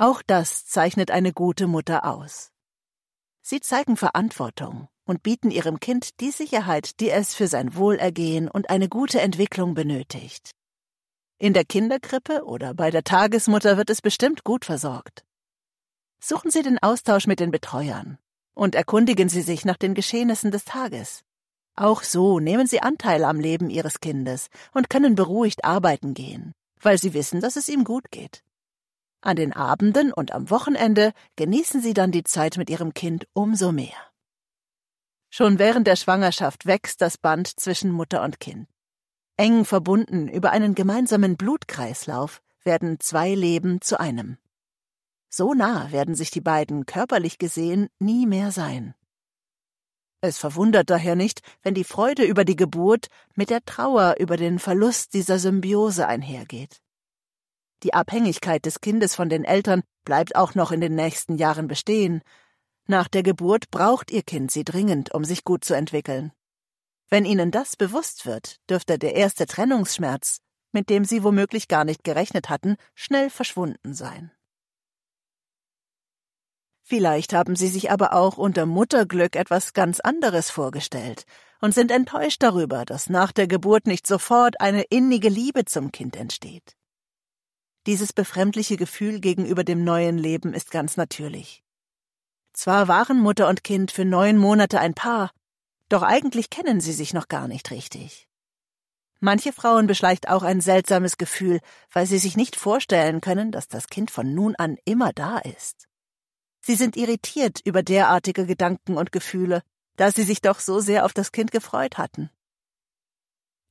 Auch das zeichnet eine gute Mutter aus. Sie zeigen Verantwortung und bieten ihrem Kind die Sicherheit, die es für sein Wohlergehen und eine gute Entwicklung benötigt. In der Kinderkrippe oder bei der Tagesmutter wird es bestimmt gut versorgt. Suchen Sie den Austausch mit den Betreuern und erkundigen Sie sich nach den Geschehnissen des Tages. Auch so nehmen Sie Anteil am Leben Ihres Kindes und können beruhigt arbeiten gehen, weil Sie wissen, dass es ihm gut geht. An den Abenden und am Wochenende genießen sie dann die Zeit mit ihrem Kind umso mehr. Schon während der Schwangerschaft wächst das Band zwischen Mutter und Kind. Eng verbunden über einen gemeinsamen Blutkreislauf werden zwei Leben zu einem. So nah werden sich die beiden körperlich gesehen nie mehr sein. Es verwundert daher nicht, wenn die Freude über die Geburt mit der Trauer über den Verlust dieser Symbiose einhergeht. Die Abhängigkeit des Kindes von den Eltern bleibt auch noch in den nächsten Jahren bestehen. Nach der Geburt braucht Ihr Kind sie dringend, um sich gut zu entwickeln. Wenn Ihnen das bewusst wird, dürfte der erste Trennungsschmerz, mit dem Sie womöglich gar nicht gerechnet hatten, schnell verschwunden sein. Vielleicht haben sie sich aber auch unter Mutterglück etwas ganz anderes vorgestellt und sind enttäuscht darüber, dass nach der Geburt nicht sofort eine innige Liebe zum Kind entsteht. Dieses befremdliche Gefühl gegenüber dem neuen Leben ist ganz natürlich. Zwar waren Mutter und Kind für neun Monate ein Paar, doch eigentlich kennen sie sich noch gar nicht richtig. Manche Frauen beschleicht auch ein seltsames Gefühl, weil sie sich nicht vorstellen können, dass das Kind von nun an immer da ist. Sie sind irritiert über derartige Gedanken und Gefühle, da sie sich doch so sehr auf das Kind gefreut hatten.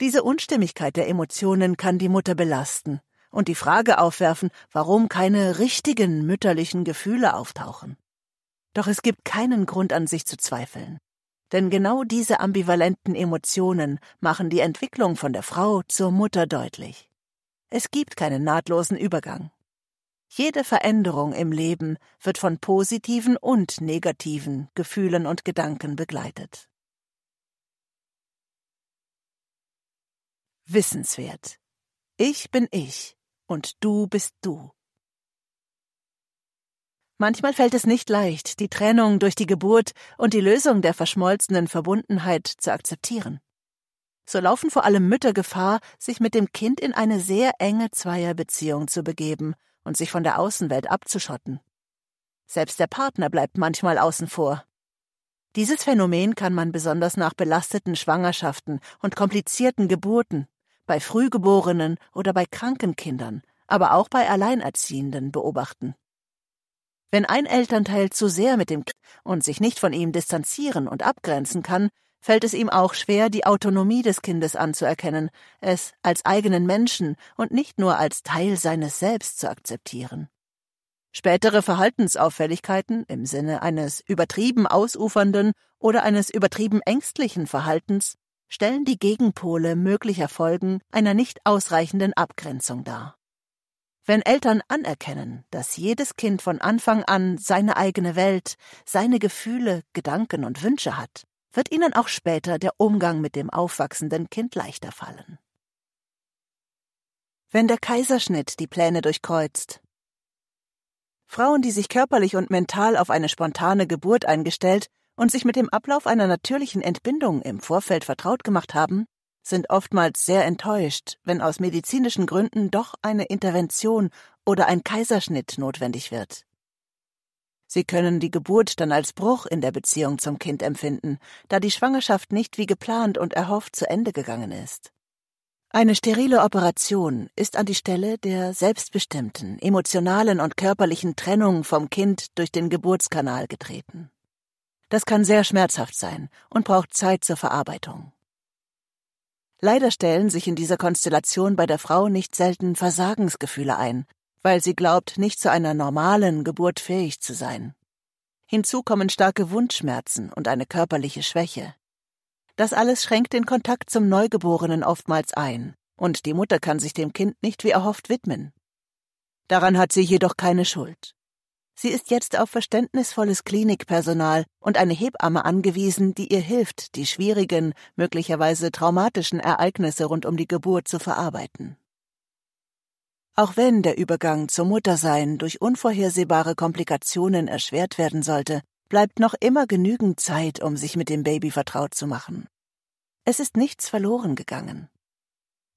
Diese Unstimmigkeit der Emotionen kann die Mutter belasten, und die Frage aufwerfen, warum keine richtigen mütterlichen Gefühle auftauchen. Doch es gibt keinen Grund an sich zu zweifeln. Denn genau diese ambivalenten Emotionen machen die Entwicklung von der Frau zur Mutter deutlich. Es gibt keinen nahtlosen Übergang. Jede Veränderung im Leben wird von positiven und negativen Gefühlen und Gedanken begleitet. Wissenswert. Ich bin ich und du bist du. Manchmal fällt es nicht leicht, die Trennung durch die Geburt und die Lösung der verschmolzenen Verbundenheit zu akzeptieren. So laufen vor allem Mütter Gefahr, sich mit dem Kind in eine sehr enge Zweierbeziehung zu begeben und sich von der Außenwelt abzuschotten. Selbst der Partner bleibt manchmal außen vor. Dieses Phänomen kann man besonders nach belasteten Schwangerschaften und komplizierten Geburten bei Frühgeborenen oder bei kranken Kindern, aber auch bei Alleinerziehenden beobachten. Wenn ein Elternteil zu sehr mit dem Kind und sich nicht von ihm distanzieren und abgrenzen kann, fällt es ihm auch schwer, die Autonomie des Kindes anzuerkennen, es als eigenen Menschen und nicht nur als Teil seines Selbst zu akzeptieren. Spätere Verhaltensauffälligkeiten im Sinne eines übertrieben ausufernden oder eines übertrieben ängstlichen Verhaltens stellen die Gegenpole möglicher Folgen einer nicht ausreichenden Abgrenzung dar. Wenn Eltern anerkennen, dass jedes Kind von Anfang an seine eigene Welt, seine Gefühle, Gedanken und Wünsche hat, wird ihnen auch später der Umgang mit dem aufwachsenden Kind leichter fallen. Wenn der Kaiserschnitt die Pläne durchkreuzt. Frauen, die sich körperlich und mental auf eine spontane Geburt eingestellt und sich mit dem Ablauf einer natürlichen Entbindung im Vorfeld vertraut gemacht haben, sind oftmals sehr enttäuscht, wenn aus medizinischen Gründen doch eine Intervention oder ein Kaiserschnitt notwendig wird. Sie können die Geburt dann als Bruch in der Beziehung zum Kind empfinden, da die Schwangerschaft nicht wie geplant und erhofft zu Ende gegangen ist. Eine sterile Operation ist an die Stelle der selbstbestimmten, emotionalen und körperlichen Trennung vom Kind durch den Geburtskanal getreten. Das kann sehr schmerzhaft sein und braucht Zeit zur Verarbeitung. Leider stellen sich in dieser Konstellation bei der Frau nicht selten Versagensgefühle ein, weil sie glaubt, nicht zu einer normalen Geburt fähig zu sein. Hinzu kommen starke Wundschmerzen und eine körperliche Schwäche. Das alles schränkt den Kontakt zum Neugeborenen oftmals ein, und die Mutter kann sich dem Kind nicht wie erhofft widmen. Daran hat sie jedoch keine Schuld. Sie ist jetzt auf verständnisvolles Klinikpersonal und eine Hebamme angewiesen, die ihr hilft, die schwierigen, möglicherweise traumatischen Ereignisse rund um die Geburt zu verarbeiten. Auch wenn der Übergang zum Muttersein durch unvorhersehbare Komplikationen erschwert werden sollte, bleibt noch immer genügend Zeit, um sich mit dem Baby vertraut zu machen. Es ist nichts verloren gegangen.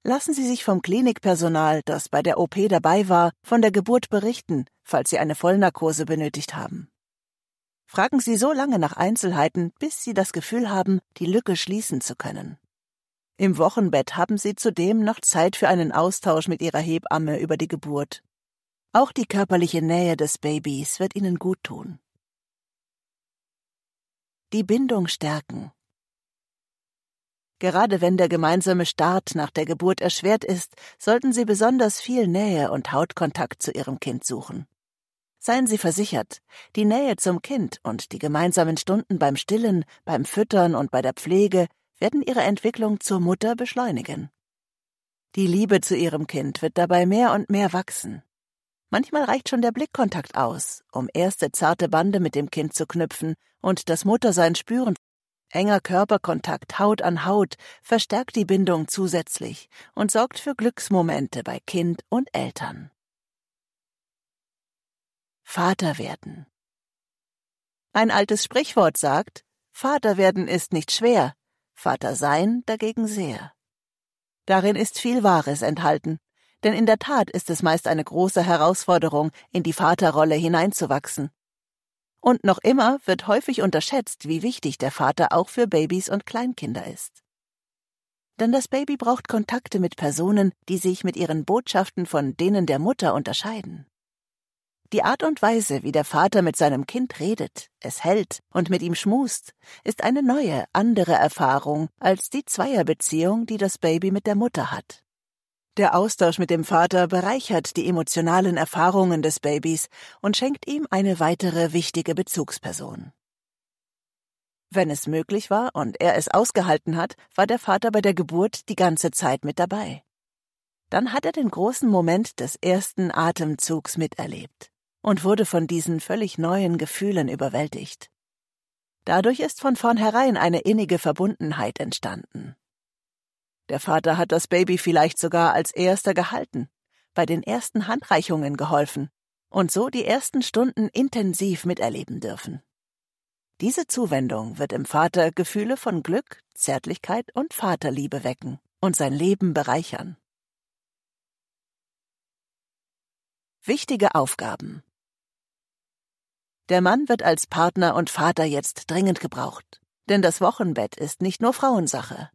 Lassen Sie sich vom Klinikpersonal, das bei der OP dabei war, von der Geburt berichten, falls Sie eine Vollnarkose benötigt haben. Fragen Sie so lange nach Einzelheiten, bis Sie das Gefühl haben, die Lücke schließen zu können. Im Wochenbett haben Sie zudem noch Zeit für einen Austausch mit Ihrer Hebamme über die Geburt. Auch die körperliche Nähe des Babys wird Ihnen gut tun. Die Bindung stärken. Gerade wenn der gemeinsame Start nach der Geburt erschwert ist, sollten Sie besonders viel Nähe und Hautkontakt zu Ihrem Kind suchen. Seien Sie versichert, die Nähe zum Kind und die gemeinsamen Stunden beim Stillen, beim Füttern und bei der Pflege werden Ihre Entwicklung zur Mutter beschleunigen. Die Liebe zu Ihrem Kind wird dabei mehr und mehr wachsen. Manchmal reicht schon der Blickkontakt aus, um erste zarte Bande mit dem Kind zu knüpfen und das Muttersein spüren Enger Körperkontakt Haut an Haut verstärkt die Bindung zusätzlich und sorgt für Glücksmomente bei Kind und Eltern. Vater werden. Ein altes Sprichwort sagt, Vater werden ist nicht schwer, Vater sein dagegen sehr. Darin ist viel Wahres enthalten, denn in der Tat ist es meist eine große Herausforderung, in die Vaterrolle hineinzuwachsen und noch immer wird häufig unterschätzt, wie wichtig der Vater auch für Babys und Kleinkinder ist. Denn das Baby braucht Kontakte mit Personen, die sich mit ihren Botschaften von denen der Mutter unterscheiden. Die Art und Weise, wie der Vater mit seinem Kind redet, es hält und mit ihm schmust, ist eine neue, andere Erfahrung als die Zweierbeziehung, die das Baby mit der Mutter hat. Der Austausch mit dem Vater bereichert die emotionalen Erfahrungen des Babys und schenkt ihm eine weitere wichtige Bezugsperson. Wenn es möglich war und er es ausgehalten hat, war der Vater bei der Geburt die ganze Zeit mit dabei. Dann hat er den großen Moment des ersten Atemzugs miterlebt und wurde von diesen völlig neuen Gefühlen überwältigt. Dadurch ist von vornherein eine innige Verbundenheit entstanden. Der Vater hat das Baby vielleicht sogar als erster gehalten, bei den ersten Handreichungen geholfen und so die ersten Stunden intensiv miterleben dürfen. Diese Zuwendung wird im Vater Gefühle von Glück, Zärtlichkeit und Vaterliebe wecken und sein Leben bereichern. Wichtige Aufgaben Der Mann wird als Partner und Vater jetzt dringend gebraucht, denn das Wochenbett ist nicht nur Frauensache,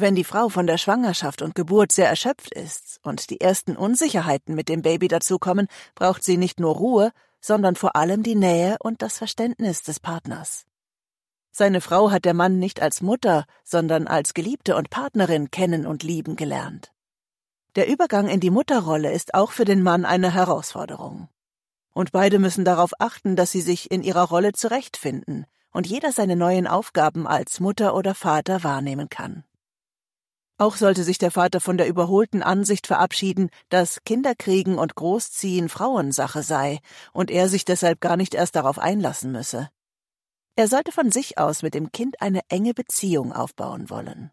wenn die Frau von der Schwangerschaft und Geburt sehr erschöpft ist und die ersten Unsicherheiten mit dem Baby dazukommen, braucht sie nicht nur Ruhe, sondern vor allem die Nähe und das Verständnis des Partners. Seine Frau hat der Mann nicht als Mutter, sondern als Geliebte und Partnerin kennen und lieben gelernt. Der Übergang in die Mutterrolle ist auch für den Mann eine Herausforderung. Und beide müssen darauf achten, dass sie sich in ihrer Rolle zurechtfinden und jeder seine neuen Aufgaben als Mutter oder Vater wahrnehmen kann. Auch sollte sich der Vater von der überholten Ansicht verabschieden, dass Kinderkriegen und Großziehen Frauensache sei und er sich deshalb gar nicht erst darauf einlassen müsse. Er sollte von sich aus mit dem Kind eine enge Beziehung aufbauen wollen.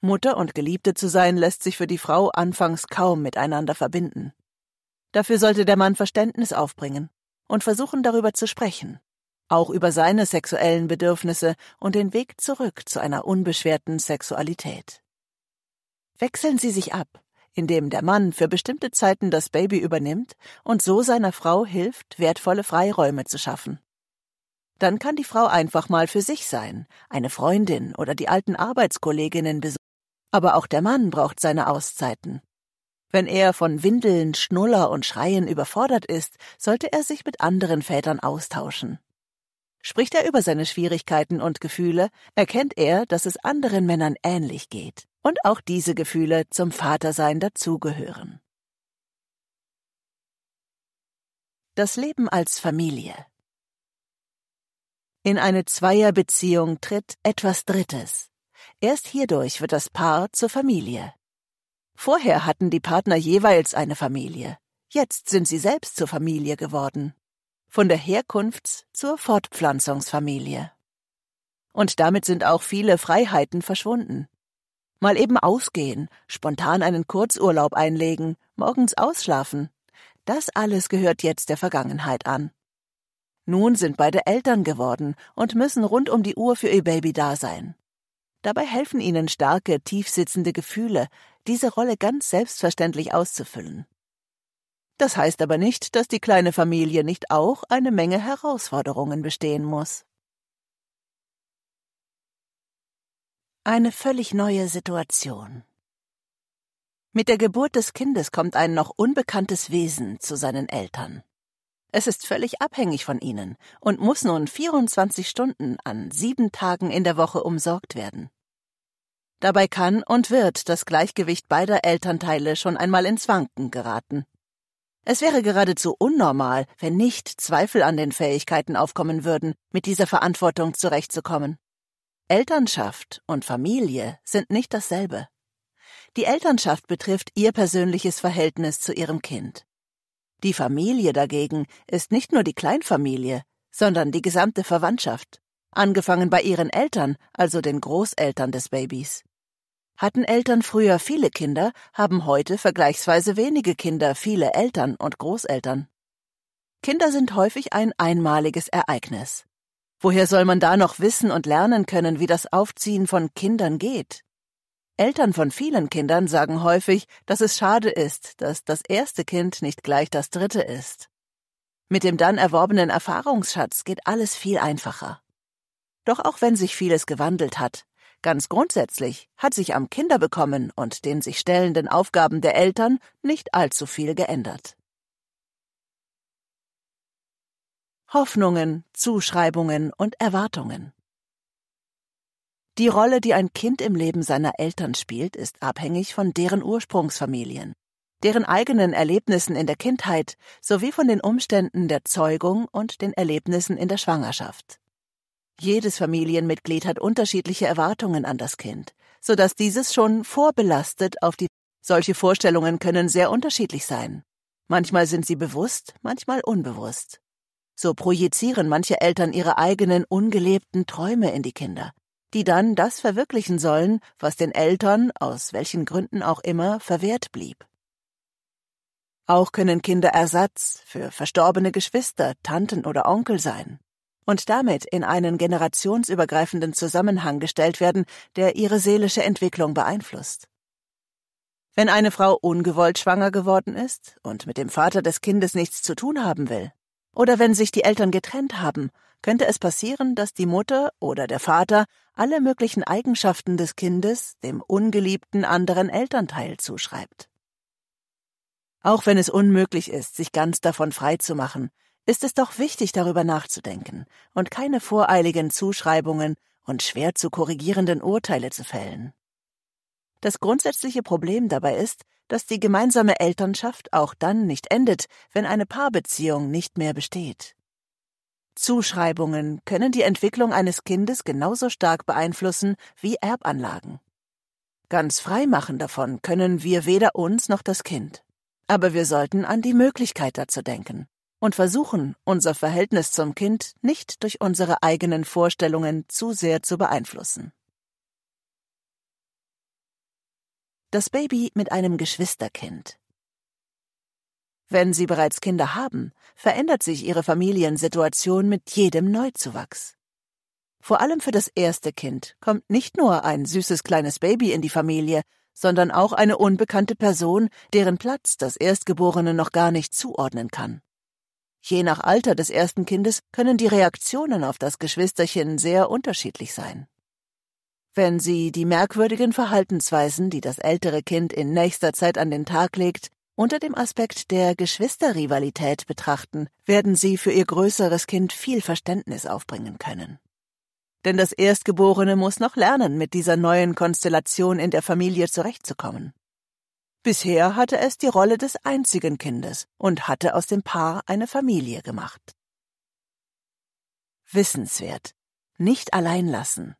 Mutter und Geliebte zu sein lässt sich für die Frau anfangs kaum miteinander verbinden. Dafür sollte der Mann Verständnis aufbringen und versuchen, darüber zu sprechen auch über seine sexuellen Bedürfnisse und den Weg zurück zu einer unbeschwerten Sexualität. Wechseln Sie sich ab, indem der Mann für bestimmte Zeiten das Baby übernimmt und so seiner Frau hilft, wertvolle Freiräume zu schaffen. Dann kann die Frau einfach mal für sich sein, eine Freundin oder die alten Arbeitskolleginnen besuchen. Aber auch der Mann braucht seine Auszeiten. Wenn er von Windeln, Schnuller und Schreien überfordert ist, sollte er sich mit anderen Vätern austauschen. Spricht er über seine Schwierigkeiten und Gefühle, erkennt er, dass es anderen Männern ähnlich geht und auch diese Gefühle zum Vatersein dazugehören. Das Leben als Familie In eine Zweierbeziehung tritt etwas Drittes. Erst hierdurch wird das Paar zur Familie. Vorher hatten die Partner jeweils eine Familie. Jetzt sind sie selbst zur Familie geworden von der Herkunfts- zur Fortpflanzungsfamilie. Und damit sind auch viele Freiheiten verschwunden. Mal eben ausgehen, spontan einen Kurzurlaub einlegen, morgens ausschlafen. Das alles gehört jetzt der Vergangenheit an. Nun sind beide Eltern geworden und müssen rund um die Uhr für ihr Baby da sein. Dabei helfen ihnen starke, tiefsitzende Gefühle, diese Rolle ganz selbstverständlich auszufüllen. Das heißt aber nicht, dass die kleine Familie nicht auch eine Menge Herausforderungen bestehen muss. Eine völlig neue Situation. Mit der Geburt des Kindes kommt ein noch unbekanntes Wesen zu seinen Eltern. Es ist völlig abhängig von ihnen und muss nun 24 Stunden an sieben Tagen in der Woche umsorgt werden. Dabei kann und wird das Gleichgewicht beider Elternteile schon einmal ins Wanken geraten. Es wäre geradezu unnormal, wenn nicht Zweifel an den Fähigkeiten aufkommen würden, mit dieser Verantwortung zurechtzukommen. Elternschaft und Familie sind nicht dasselbe. Die Elternschaft betrifft ihr persönliches Verhältnis zu ihrem Kind. Die Familie dagegen ist nicht nur die Kleinfamilie, sondern die gesamte Verwandtschaft, angefangen bei ihren Eltern, also den Großeltern des Babys. Hatten Eltern früher viele Kinder, haben heute vergleichsweise wenige Kinder viele Eltern und Großeltern. Kinder sind häufig ein einmaliges Ereignis. Woher soll man da noch wissen und lernen können, wie das Aufziehen von Kindern geht? Eltern von vielen Kindern sagen häufig, dass es schade ist, dass das erste Kind nicht gleich das dritte ist. Mit dem dann erworbenen Erfahrungsschatz geht alles viel einfacher. Doch auch wenn sich vieles gewandelt hat, Ganz grundsätzlich hat sich am Kinderbekommen und den sich stellenden Aufgaben der Eltern nicht allzu viel geändert. Hoffnungen, Zuschreibungen und Erwartungen. Die Rolle, die ein Kind im Leben seiner Eltern spielt, ist abhängig von deren Ursprungsfamilien, deren eigenen Erlebnissen in der Kindheit sowie von den Umständen der Zeugung und den Erlebnissen in der Schwangerschaft. Jedes Familienmitglied hat unterschiedliche Erwartungen an das Kind, so dass dieses schon vorbelastet auf die solche Vorstellungen können sehr unterschiedlich sein. Manchmal sind sie bewusst, manchmal unbewusst. So projizieren manche Eltern ihre eigenen ungelebten Träume in die Kinder, die dann das verwirklichen sollen, was den Eltern, aus welchen Gründen auch immer, verwehrt blieb. Auch können Kinder Ersatz für verstorbene Geschwister, Tanten oder Onkel sein und damit in einen generationsübergreifenden Zusammenhang gestellt werden, der ihre seelische Entwicklung beeinflusst. Wenn eine Frau ungewollt schwanger geworden ist und mit dem Vater des Kindes nichts zu tun haben will, oder wenn sich die Eltern getrennt haben, könnte es passieren, dass die Mutter oder der Vater alle möglichen Eigenschaften des Kindes dem ungeliebten anderen Elternteil zuschreibt. Auch wenn es unmöglich ist, sich ganz davon frei zu machen, ist es doch wichtig, darüber nachzudenken und keine voreiligen Zuschreibungen und schwer zu korrigierenden Urteile zu fällen. Das grundsätzliche Problem dabei ist, dass die gemeinsame Elternschaft auch dann nicht endet, wenn eine Paarbeziehung nicht mehr besteht. Zuschreibungen können die Entwicklung eines Kindes genauso stark beeinflussen wie Erbanlagen. Ganz frei machen davon können wir weder uns noch das Kind. Aber wir sollten an die Möglichkeit dazu denken und versuchen, unser Verhältnis zum Kind nicht durch unsere eigenen Vorstellungen zu sehr zu beeinflussen. Das Baby mit einem Geschwisterkind. Wenn Sie bereits Kinder haben, verändert sich Ihre Familiensituation mit jedem Neuzuwachs. Vor allem für das erste Kind kommt nicht nur ein süßes kleines Baby in die Familie, sondern auch eine unbekannte Person, deren Platz das Erstgeborene noch gar nicht zuordnen kann. Je nach Alter des ersten Kindes können die Reaktionen auf das Geschwisterchen sehr unterschiedlich sein. Wenn Sie die merkwürdigen Verhaltensweisen, die das ältere Kind in nächster Zeit an den Tag legt, unter dem Aspekt der Geschwisterrivalität betrachten, werden Sie für Ihr größeres Kind viel Verständnis aufbringen können. Denn das Erstgeborene muss noch lernen, mit dieser neuen Konstellation in der Familie zurechtzukommen. Bisher hatte es die Rolle des einzigen Kindes und hatte aus dem Paar eine Familie gemacht. Wissenswert. Nicht allein lassen.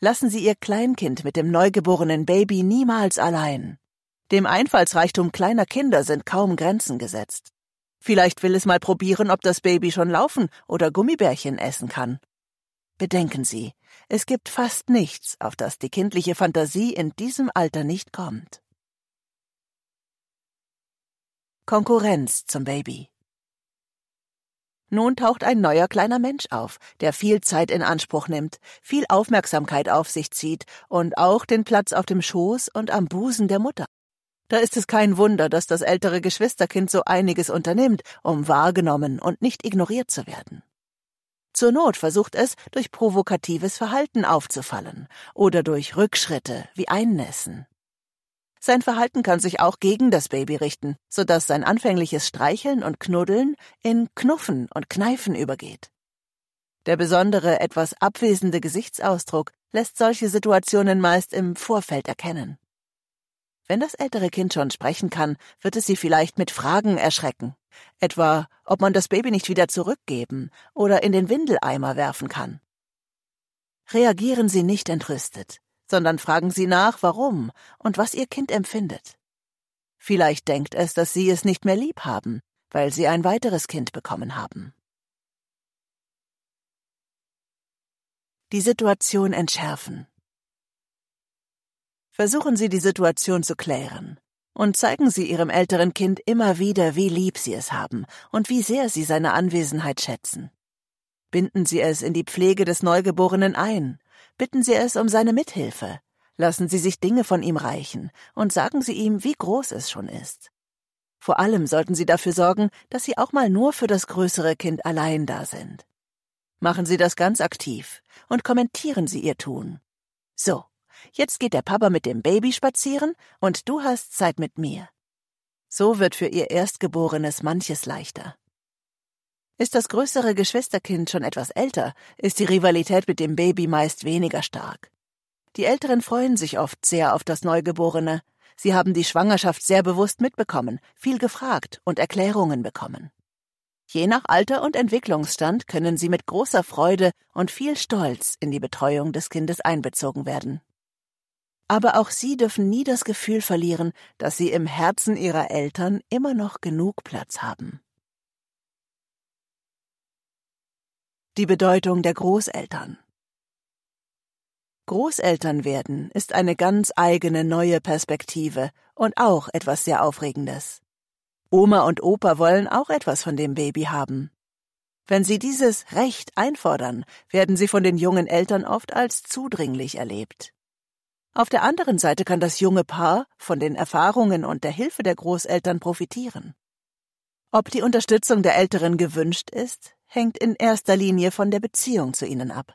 Lassen Sie Ihr Kleinkind mit dem neugeborenen Baby niemals allein. Dem Einfallsreichtum kleiner Kinder sind kaum Grenzen gesetzt. Vielleicht will es mal probieren, ob das Baby schon laufen oder Gummibärchen essen kann. Bedenken Sie, es gibt fast nichts, auf das die kindliche Fantasie in diesem Alter nicht kommt. Konkurrenz zum Baby. Nun taucht ein neuer kleiner Mensch auf, der viel Zeit in Anspruch nimmt, viel Aufmerksamkeit auf sich zieht und auch den Platz auf dem Schoß und am Busen der Mutter. Da ist es kein Wunder, dass das ältere Geschwisterkind so einiges unternimmt, um wahrgenommen und nicht ignoriert zu werden. Zur Not versucht es, durch provokatives Verhalten aufzufallen oder durch Rückschritte wie Einnässen. Sein Verhalten kann sich auch gegen das Baby richten, sodass sein anfängliches Streicheln und Knuddeln in Knuffen und Kneifen übergeht. Der besondere, etwas abwesende Gesichtsausdruck lässt solche Situationen meist im Vorfeld erkennen. Wenn das ältere Kind schon sprechen kann, wird es sie vielleicht mit Fragen erschrecken, etwa ob man das Baby nicht wieder zurückgeben oder in den Windeleimer werfen kann. Reagieren Sie nicht entrüstet sondern fragen Sie nach, warum und was Ihr Kind empfindet. Vielleicht denkt es, dass Sie es nicht mehr lieb haben, weil Sie ein weiteres Kind bekommen haben. Die Situation entschärfen. Versuchen Sie die Situation zu klären und zeigen Sie Ihrem älteren Kind immer wieder, wie lieb Sie es haben und wie sehr Sie seine Anwesenheit schätzen. Binden Sie es in die Pflege des Neugeborenen ein Bitten Sie es um seine Mithilfe. Lassen Sie sich Dinge von ihm reichen und sagen Sie ihm, wie groß es schon ist. Vor allem sollten Sie dafür sorgen, dass Sie auch mal nur für das größere Kind allein da sind. Machen Sie das ganz aktiv und kommentieren Sie Ihr Tun. So, jetzt geht der Papa mit dem Baby spazieren und du hast Zeit mit mir. So wird für Ihr Erstgeborenes manches leichter. Ist das größere Geschwisterkind schon etwas älter, ist die Rivalität mit dem Baby meist weniger stark. Die Älteren freuen sich oft sehr auf das Neugeborene. Sie haben die Schwangerschaft sehr bewusst mitbekommen, viel gefragt und Erklärungen bekommen. Je nach Alter und Entwicklungsstand können sie mit großer Freude und viel Stolz in die Betreuung des Kindes einbezogen werden. Aber auch sie dürfen nie das Gefühl verlieren, dass sie im Herzen ihrer Eltern immer noch genug Platz haben. Die Bedeutung der Großeltern. Großeltern werden ist eine ganz eigene neue Perspektive und auch etwas sehr Aufregendes. Oma und Opa wollen auch etwas von dem Baby haben. Wenn sie dieses Recht einfordern, werden sie von den jungen Eltern oft als zudringlich erlebt. Auf der anderen Seite kann das junge Paar von den Erfahrungen und der Hilfe der Großeltern profitieren. Ob die Unterstützung der Älteren gewünscht ist, hängt in erster Linie von der Beziehung zu ihnen ab.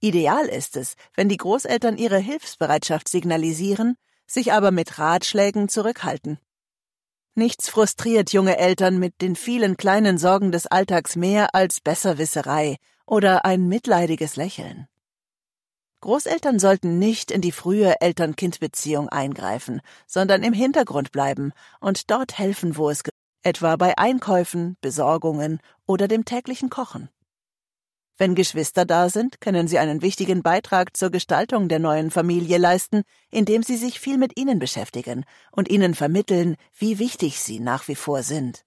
Ideal ist es, wenn die Großeltern ihre Hilfsbereitschaft signalisieren, sich aber mit Ratschlägen zurückhalten. Nichts frustriert junge Eltern mit den vielen kleinen Sorgen des Alltags mehr als Besserwisserei oder ein mitleidiges Lächeln. Großeltern sollten nicht in die frühe Eltern-Kind-Beziehung eingreifen, sondern im Hintergrund bleiben und dort helfen, wo es etwa bei Einkäufen, Besorgungen oder dem täglichen Kochen. Wenn Geschwister da sind, können sie einen wichtigen Beitrag zur Gestaltung der neuen Familie leisten, indem sie sich viel mit ihnen beschäftigen und ihnen vermitteln, wie wichtig sie nach wie vor sind.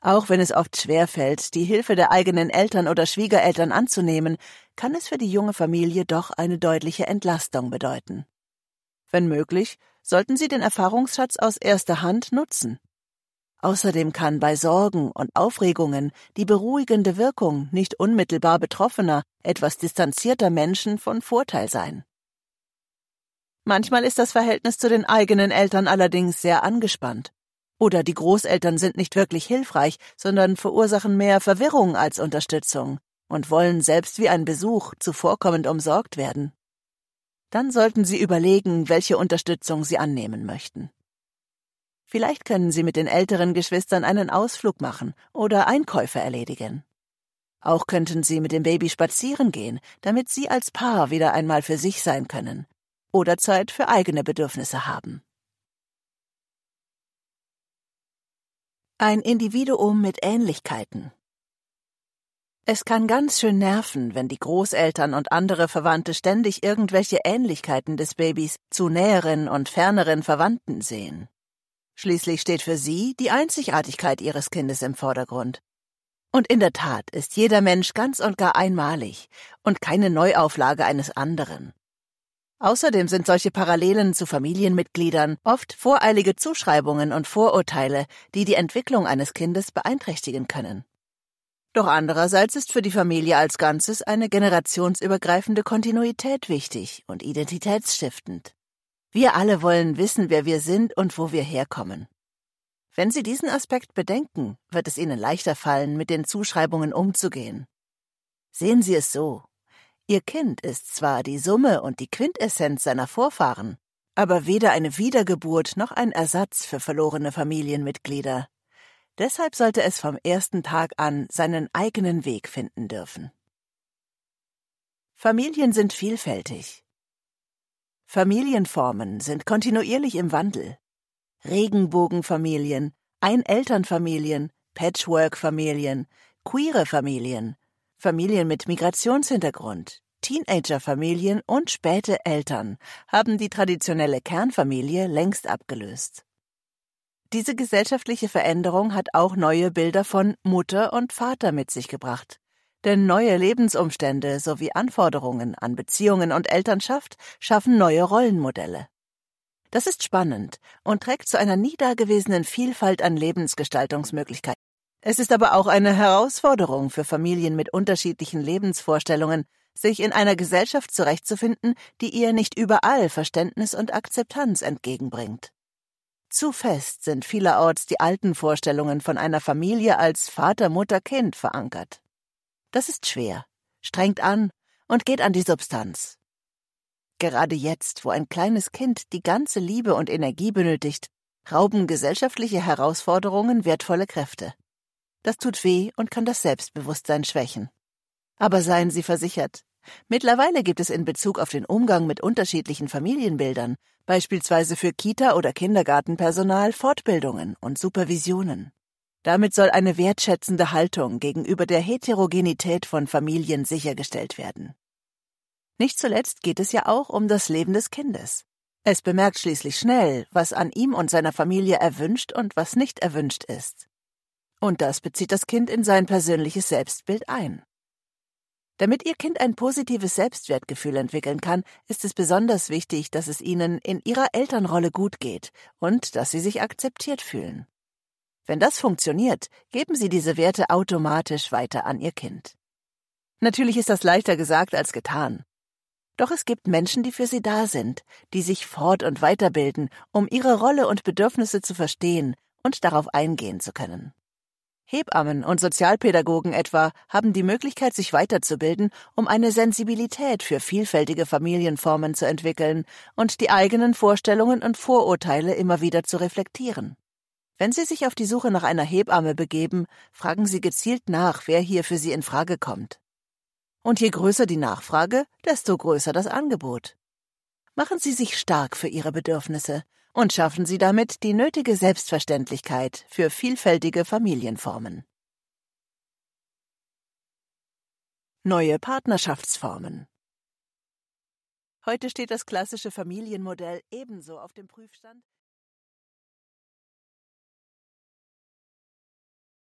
Auch wenn es oft schwer fällt, die Hilfe der eigenen Eltern oder Schwiegereltern anzunehmen, kann es für die junge Familie doch eine deutliche Entlastung bedeuten. Wenn möglich, sollten Sie den Erfahrungsschatz aus erster Hand nutzen Außerdem kann bei Sorgen und Aufregungen die beruhigende Wirkung nicht unmittelbar betroffener, etwas distanzierter Menschen von Vorteil sein. Manchmal ist das Verhältnis zu den eigenen Eltern allerdings sehr angespannt. Oder die Großeltern sind nicht wirklich hilfreich, sondern verursachen mehr Verwirrung als Unterstützung und wollen selbst wie ein Besuch zuvorkommend umsorgt werden. Dann sollten Sie überlegen, welche Unterstützung Sie annehmen möchten. Vielleicht können Sie mit den älteren Geschwistern einen Ausflug machen oder Einkäufe erledigen. Auch könnten Sie mit dem Baby spazieren gehen, damit Sie als Paar wieder einmal für sich sein können oder Zeit für eigene Bedürfnisse haben. Ein Individuum mit Ähnlichkeiten. Es kann ganz schön nerven, wenn die Großeltern und andere Verwandte ständig irgendwelche Ähnlichkeiten des Babys zu näheren und ferneren Verwandten sehen. Schließlich steht für sie die Einzigartigkeit ihres Kindes im Vordergrund. Und in der Tat ist jeder Mensch ganz und gar einmalig und keine Neuauflage eines anderen. Außerdem sind solche Parallelen zu Familienmitgliedern oft voreilige Zuschreibungen und Vorurteile, die die Entwicklung eines Kindes beeinträchtigen können. Doch andererseits ist für die Familie als Ganzes eine generationsübergreifende Kontinuität wichtig und identitätsstiftend. Wir alle wollen wissen, wer wir sind und wo wir herkommen. Wenn Sie diesen Aspekt bedenken, wird es Ihnen leichter fallen, mit den Zuschreibungen umzugehen. Sehen Sie es so. Ihr Kind ist zwar die Summe und die Quintessenz seiner Vorfahren, aber weder eine Wiedergeburt noch ein Ersatz für verlorene Familienmitglieder. Deshalb sollte es vom ersten Tag an seinen eigenen Weg finden dürfen. Familien sind vielfältig. Familienformen sind kontinuierlich im Wandel. Regenbogenfamilien, Einelternfamilien, Patchworkfamilien, familien queere Familien, Familien mit Migrationshintergrund, Teenagerfamilien und späte Eltern haben die traditionelle Kernfamilie längst abgelöst. Diese gesellschaftliche Veränderung hat auch neue Bilder von Mutter und Vater mit sich gebracht denn neue Lebensumstände sowie Anforderungen an Beziehungen und Elternschaft schaffen neue Rollenmodelle. Das ist spannend und trägt zu einer nie dagewesenen Vielfalt an Lebensgestaltungsmöglichkeiten. Es ist aber auch eine Herausforderung für Familien mit unterschiedlichen Lebensvorstellungen, sich in einer Gesellschaft zurechtzufinden, die ihr nicht überall Verständnis und Akzeptanz entgegenbringt. Zu fest sind vielerorts die alten Vorstellungen von einer Familie als Vater, Mutter, Kind verankert. Das ist schwer, strengt an und geht an die Substanz. Gerade jetzt, wo ein kleines Kind die ganze Liebe und Energie benötigt, rauben gesellschaftliche Herausforderungen wertvolle Kräfte. Das tut weh und kann das Selbstbewusstsein schwächen. Aber seien Sie versichert, mittlerweile gibt es in Bezug auf den Umgang mit unterschiedlichen Familienbildern, beispielsweise für Kita- oder Kindergartenpersonal, Fortbildungen und Supervisionen. Damit soll eine wertschätzende Haltung gegenüber der Heterogenität von Familien sichergestellt werden. Nicht zuletzt geht es ja auch um das Leben des Kindes. Es bemerkt schließlich schnell, was an ihm und seiner Familie erwünscht und was nicht erwünscht ist. Und das bezieht das Kind in sein persönliches Selbstbild ein. Damit Ihr Kind ein positives Selbstwertgefühl entwickeln kann, ist es besonders wichtig, dass es Ihnen in Ihrer Elternrolle gut geht und dass Sie sich akzeptiert fühlen. Wenn das funktioniert, geben Sie diese Werte automatisch weiter an Ihr Kind. Natürlich ist das leichter gesagt als getan. Doch es gibt Menschen, die für Sie da sind, die sich fort- und weiterbilden, um ihre Rolle und Bedürfnisse zu verstehen und darauf eingehen zu können. Hebammen und Sozialpädagogen etwa haben die Möglichkeit, sich weiterzubilden, um eine Sensibilität für vielfältige Familienformen zu entwickeln und die eigenen Vorstellungen und Vorurteile immer wieder zu reflektieren. Wenn Sie sich auf die Suche nach einer Hebamme begeben, fragen Sie gezielt nach, wer hier für Sie in Frage kommt. Und je größer die Nachfrage, desto größer das Angebot. Machen Sie sich stark für Ihre Bedürfnisse und schaffen Sie damit die nötige Selbstverständlichkeit für vielfältige Familienformen. Neue Partnerschaftsformen Heute steht das klassische Familienmodell ebenso auf dem Prüfstand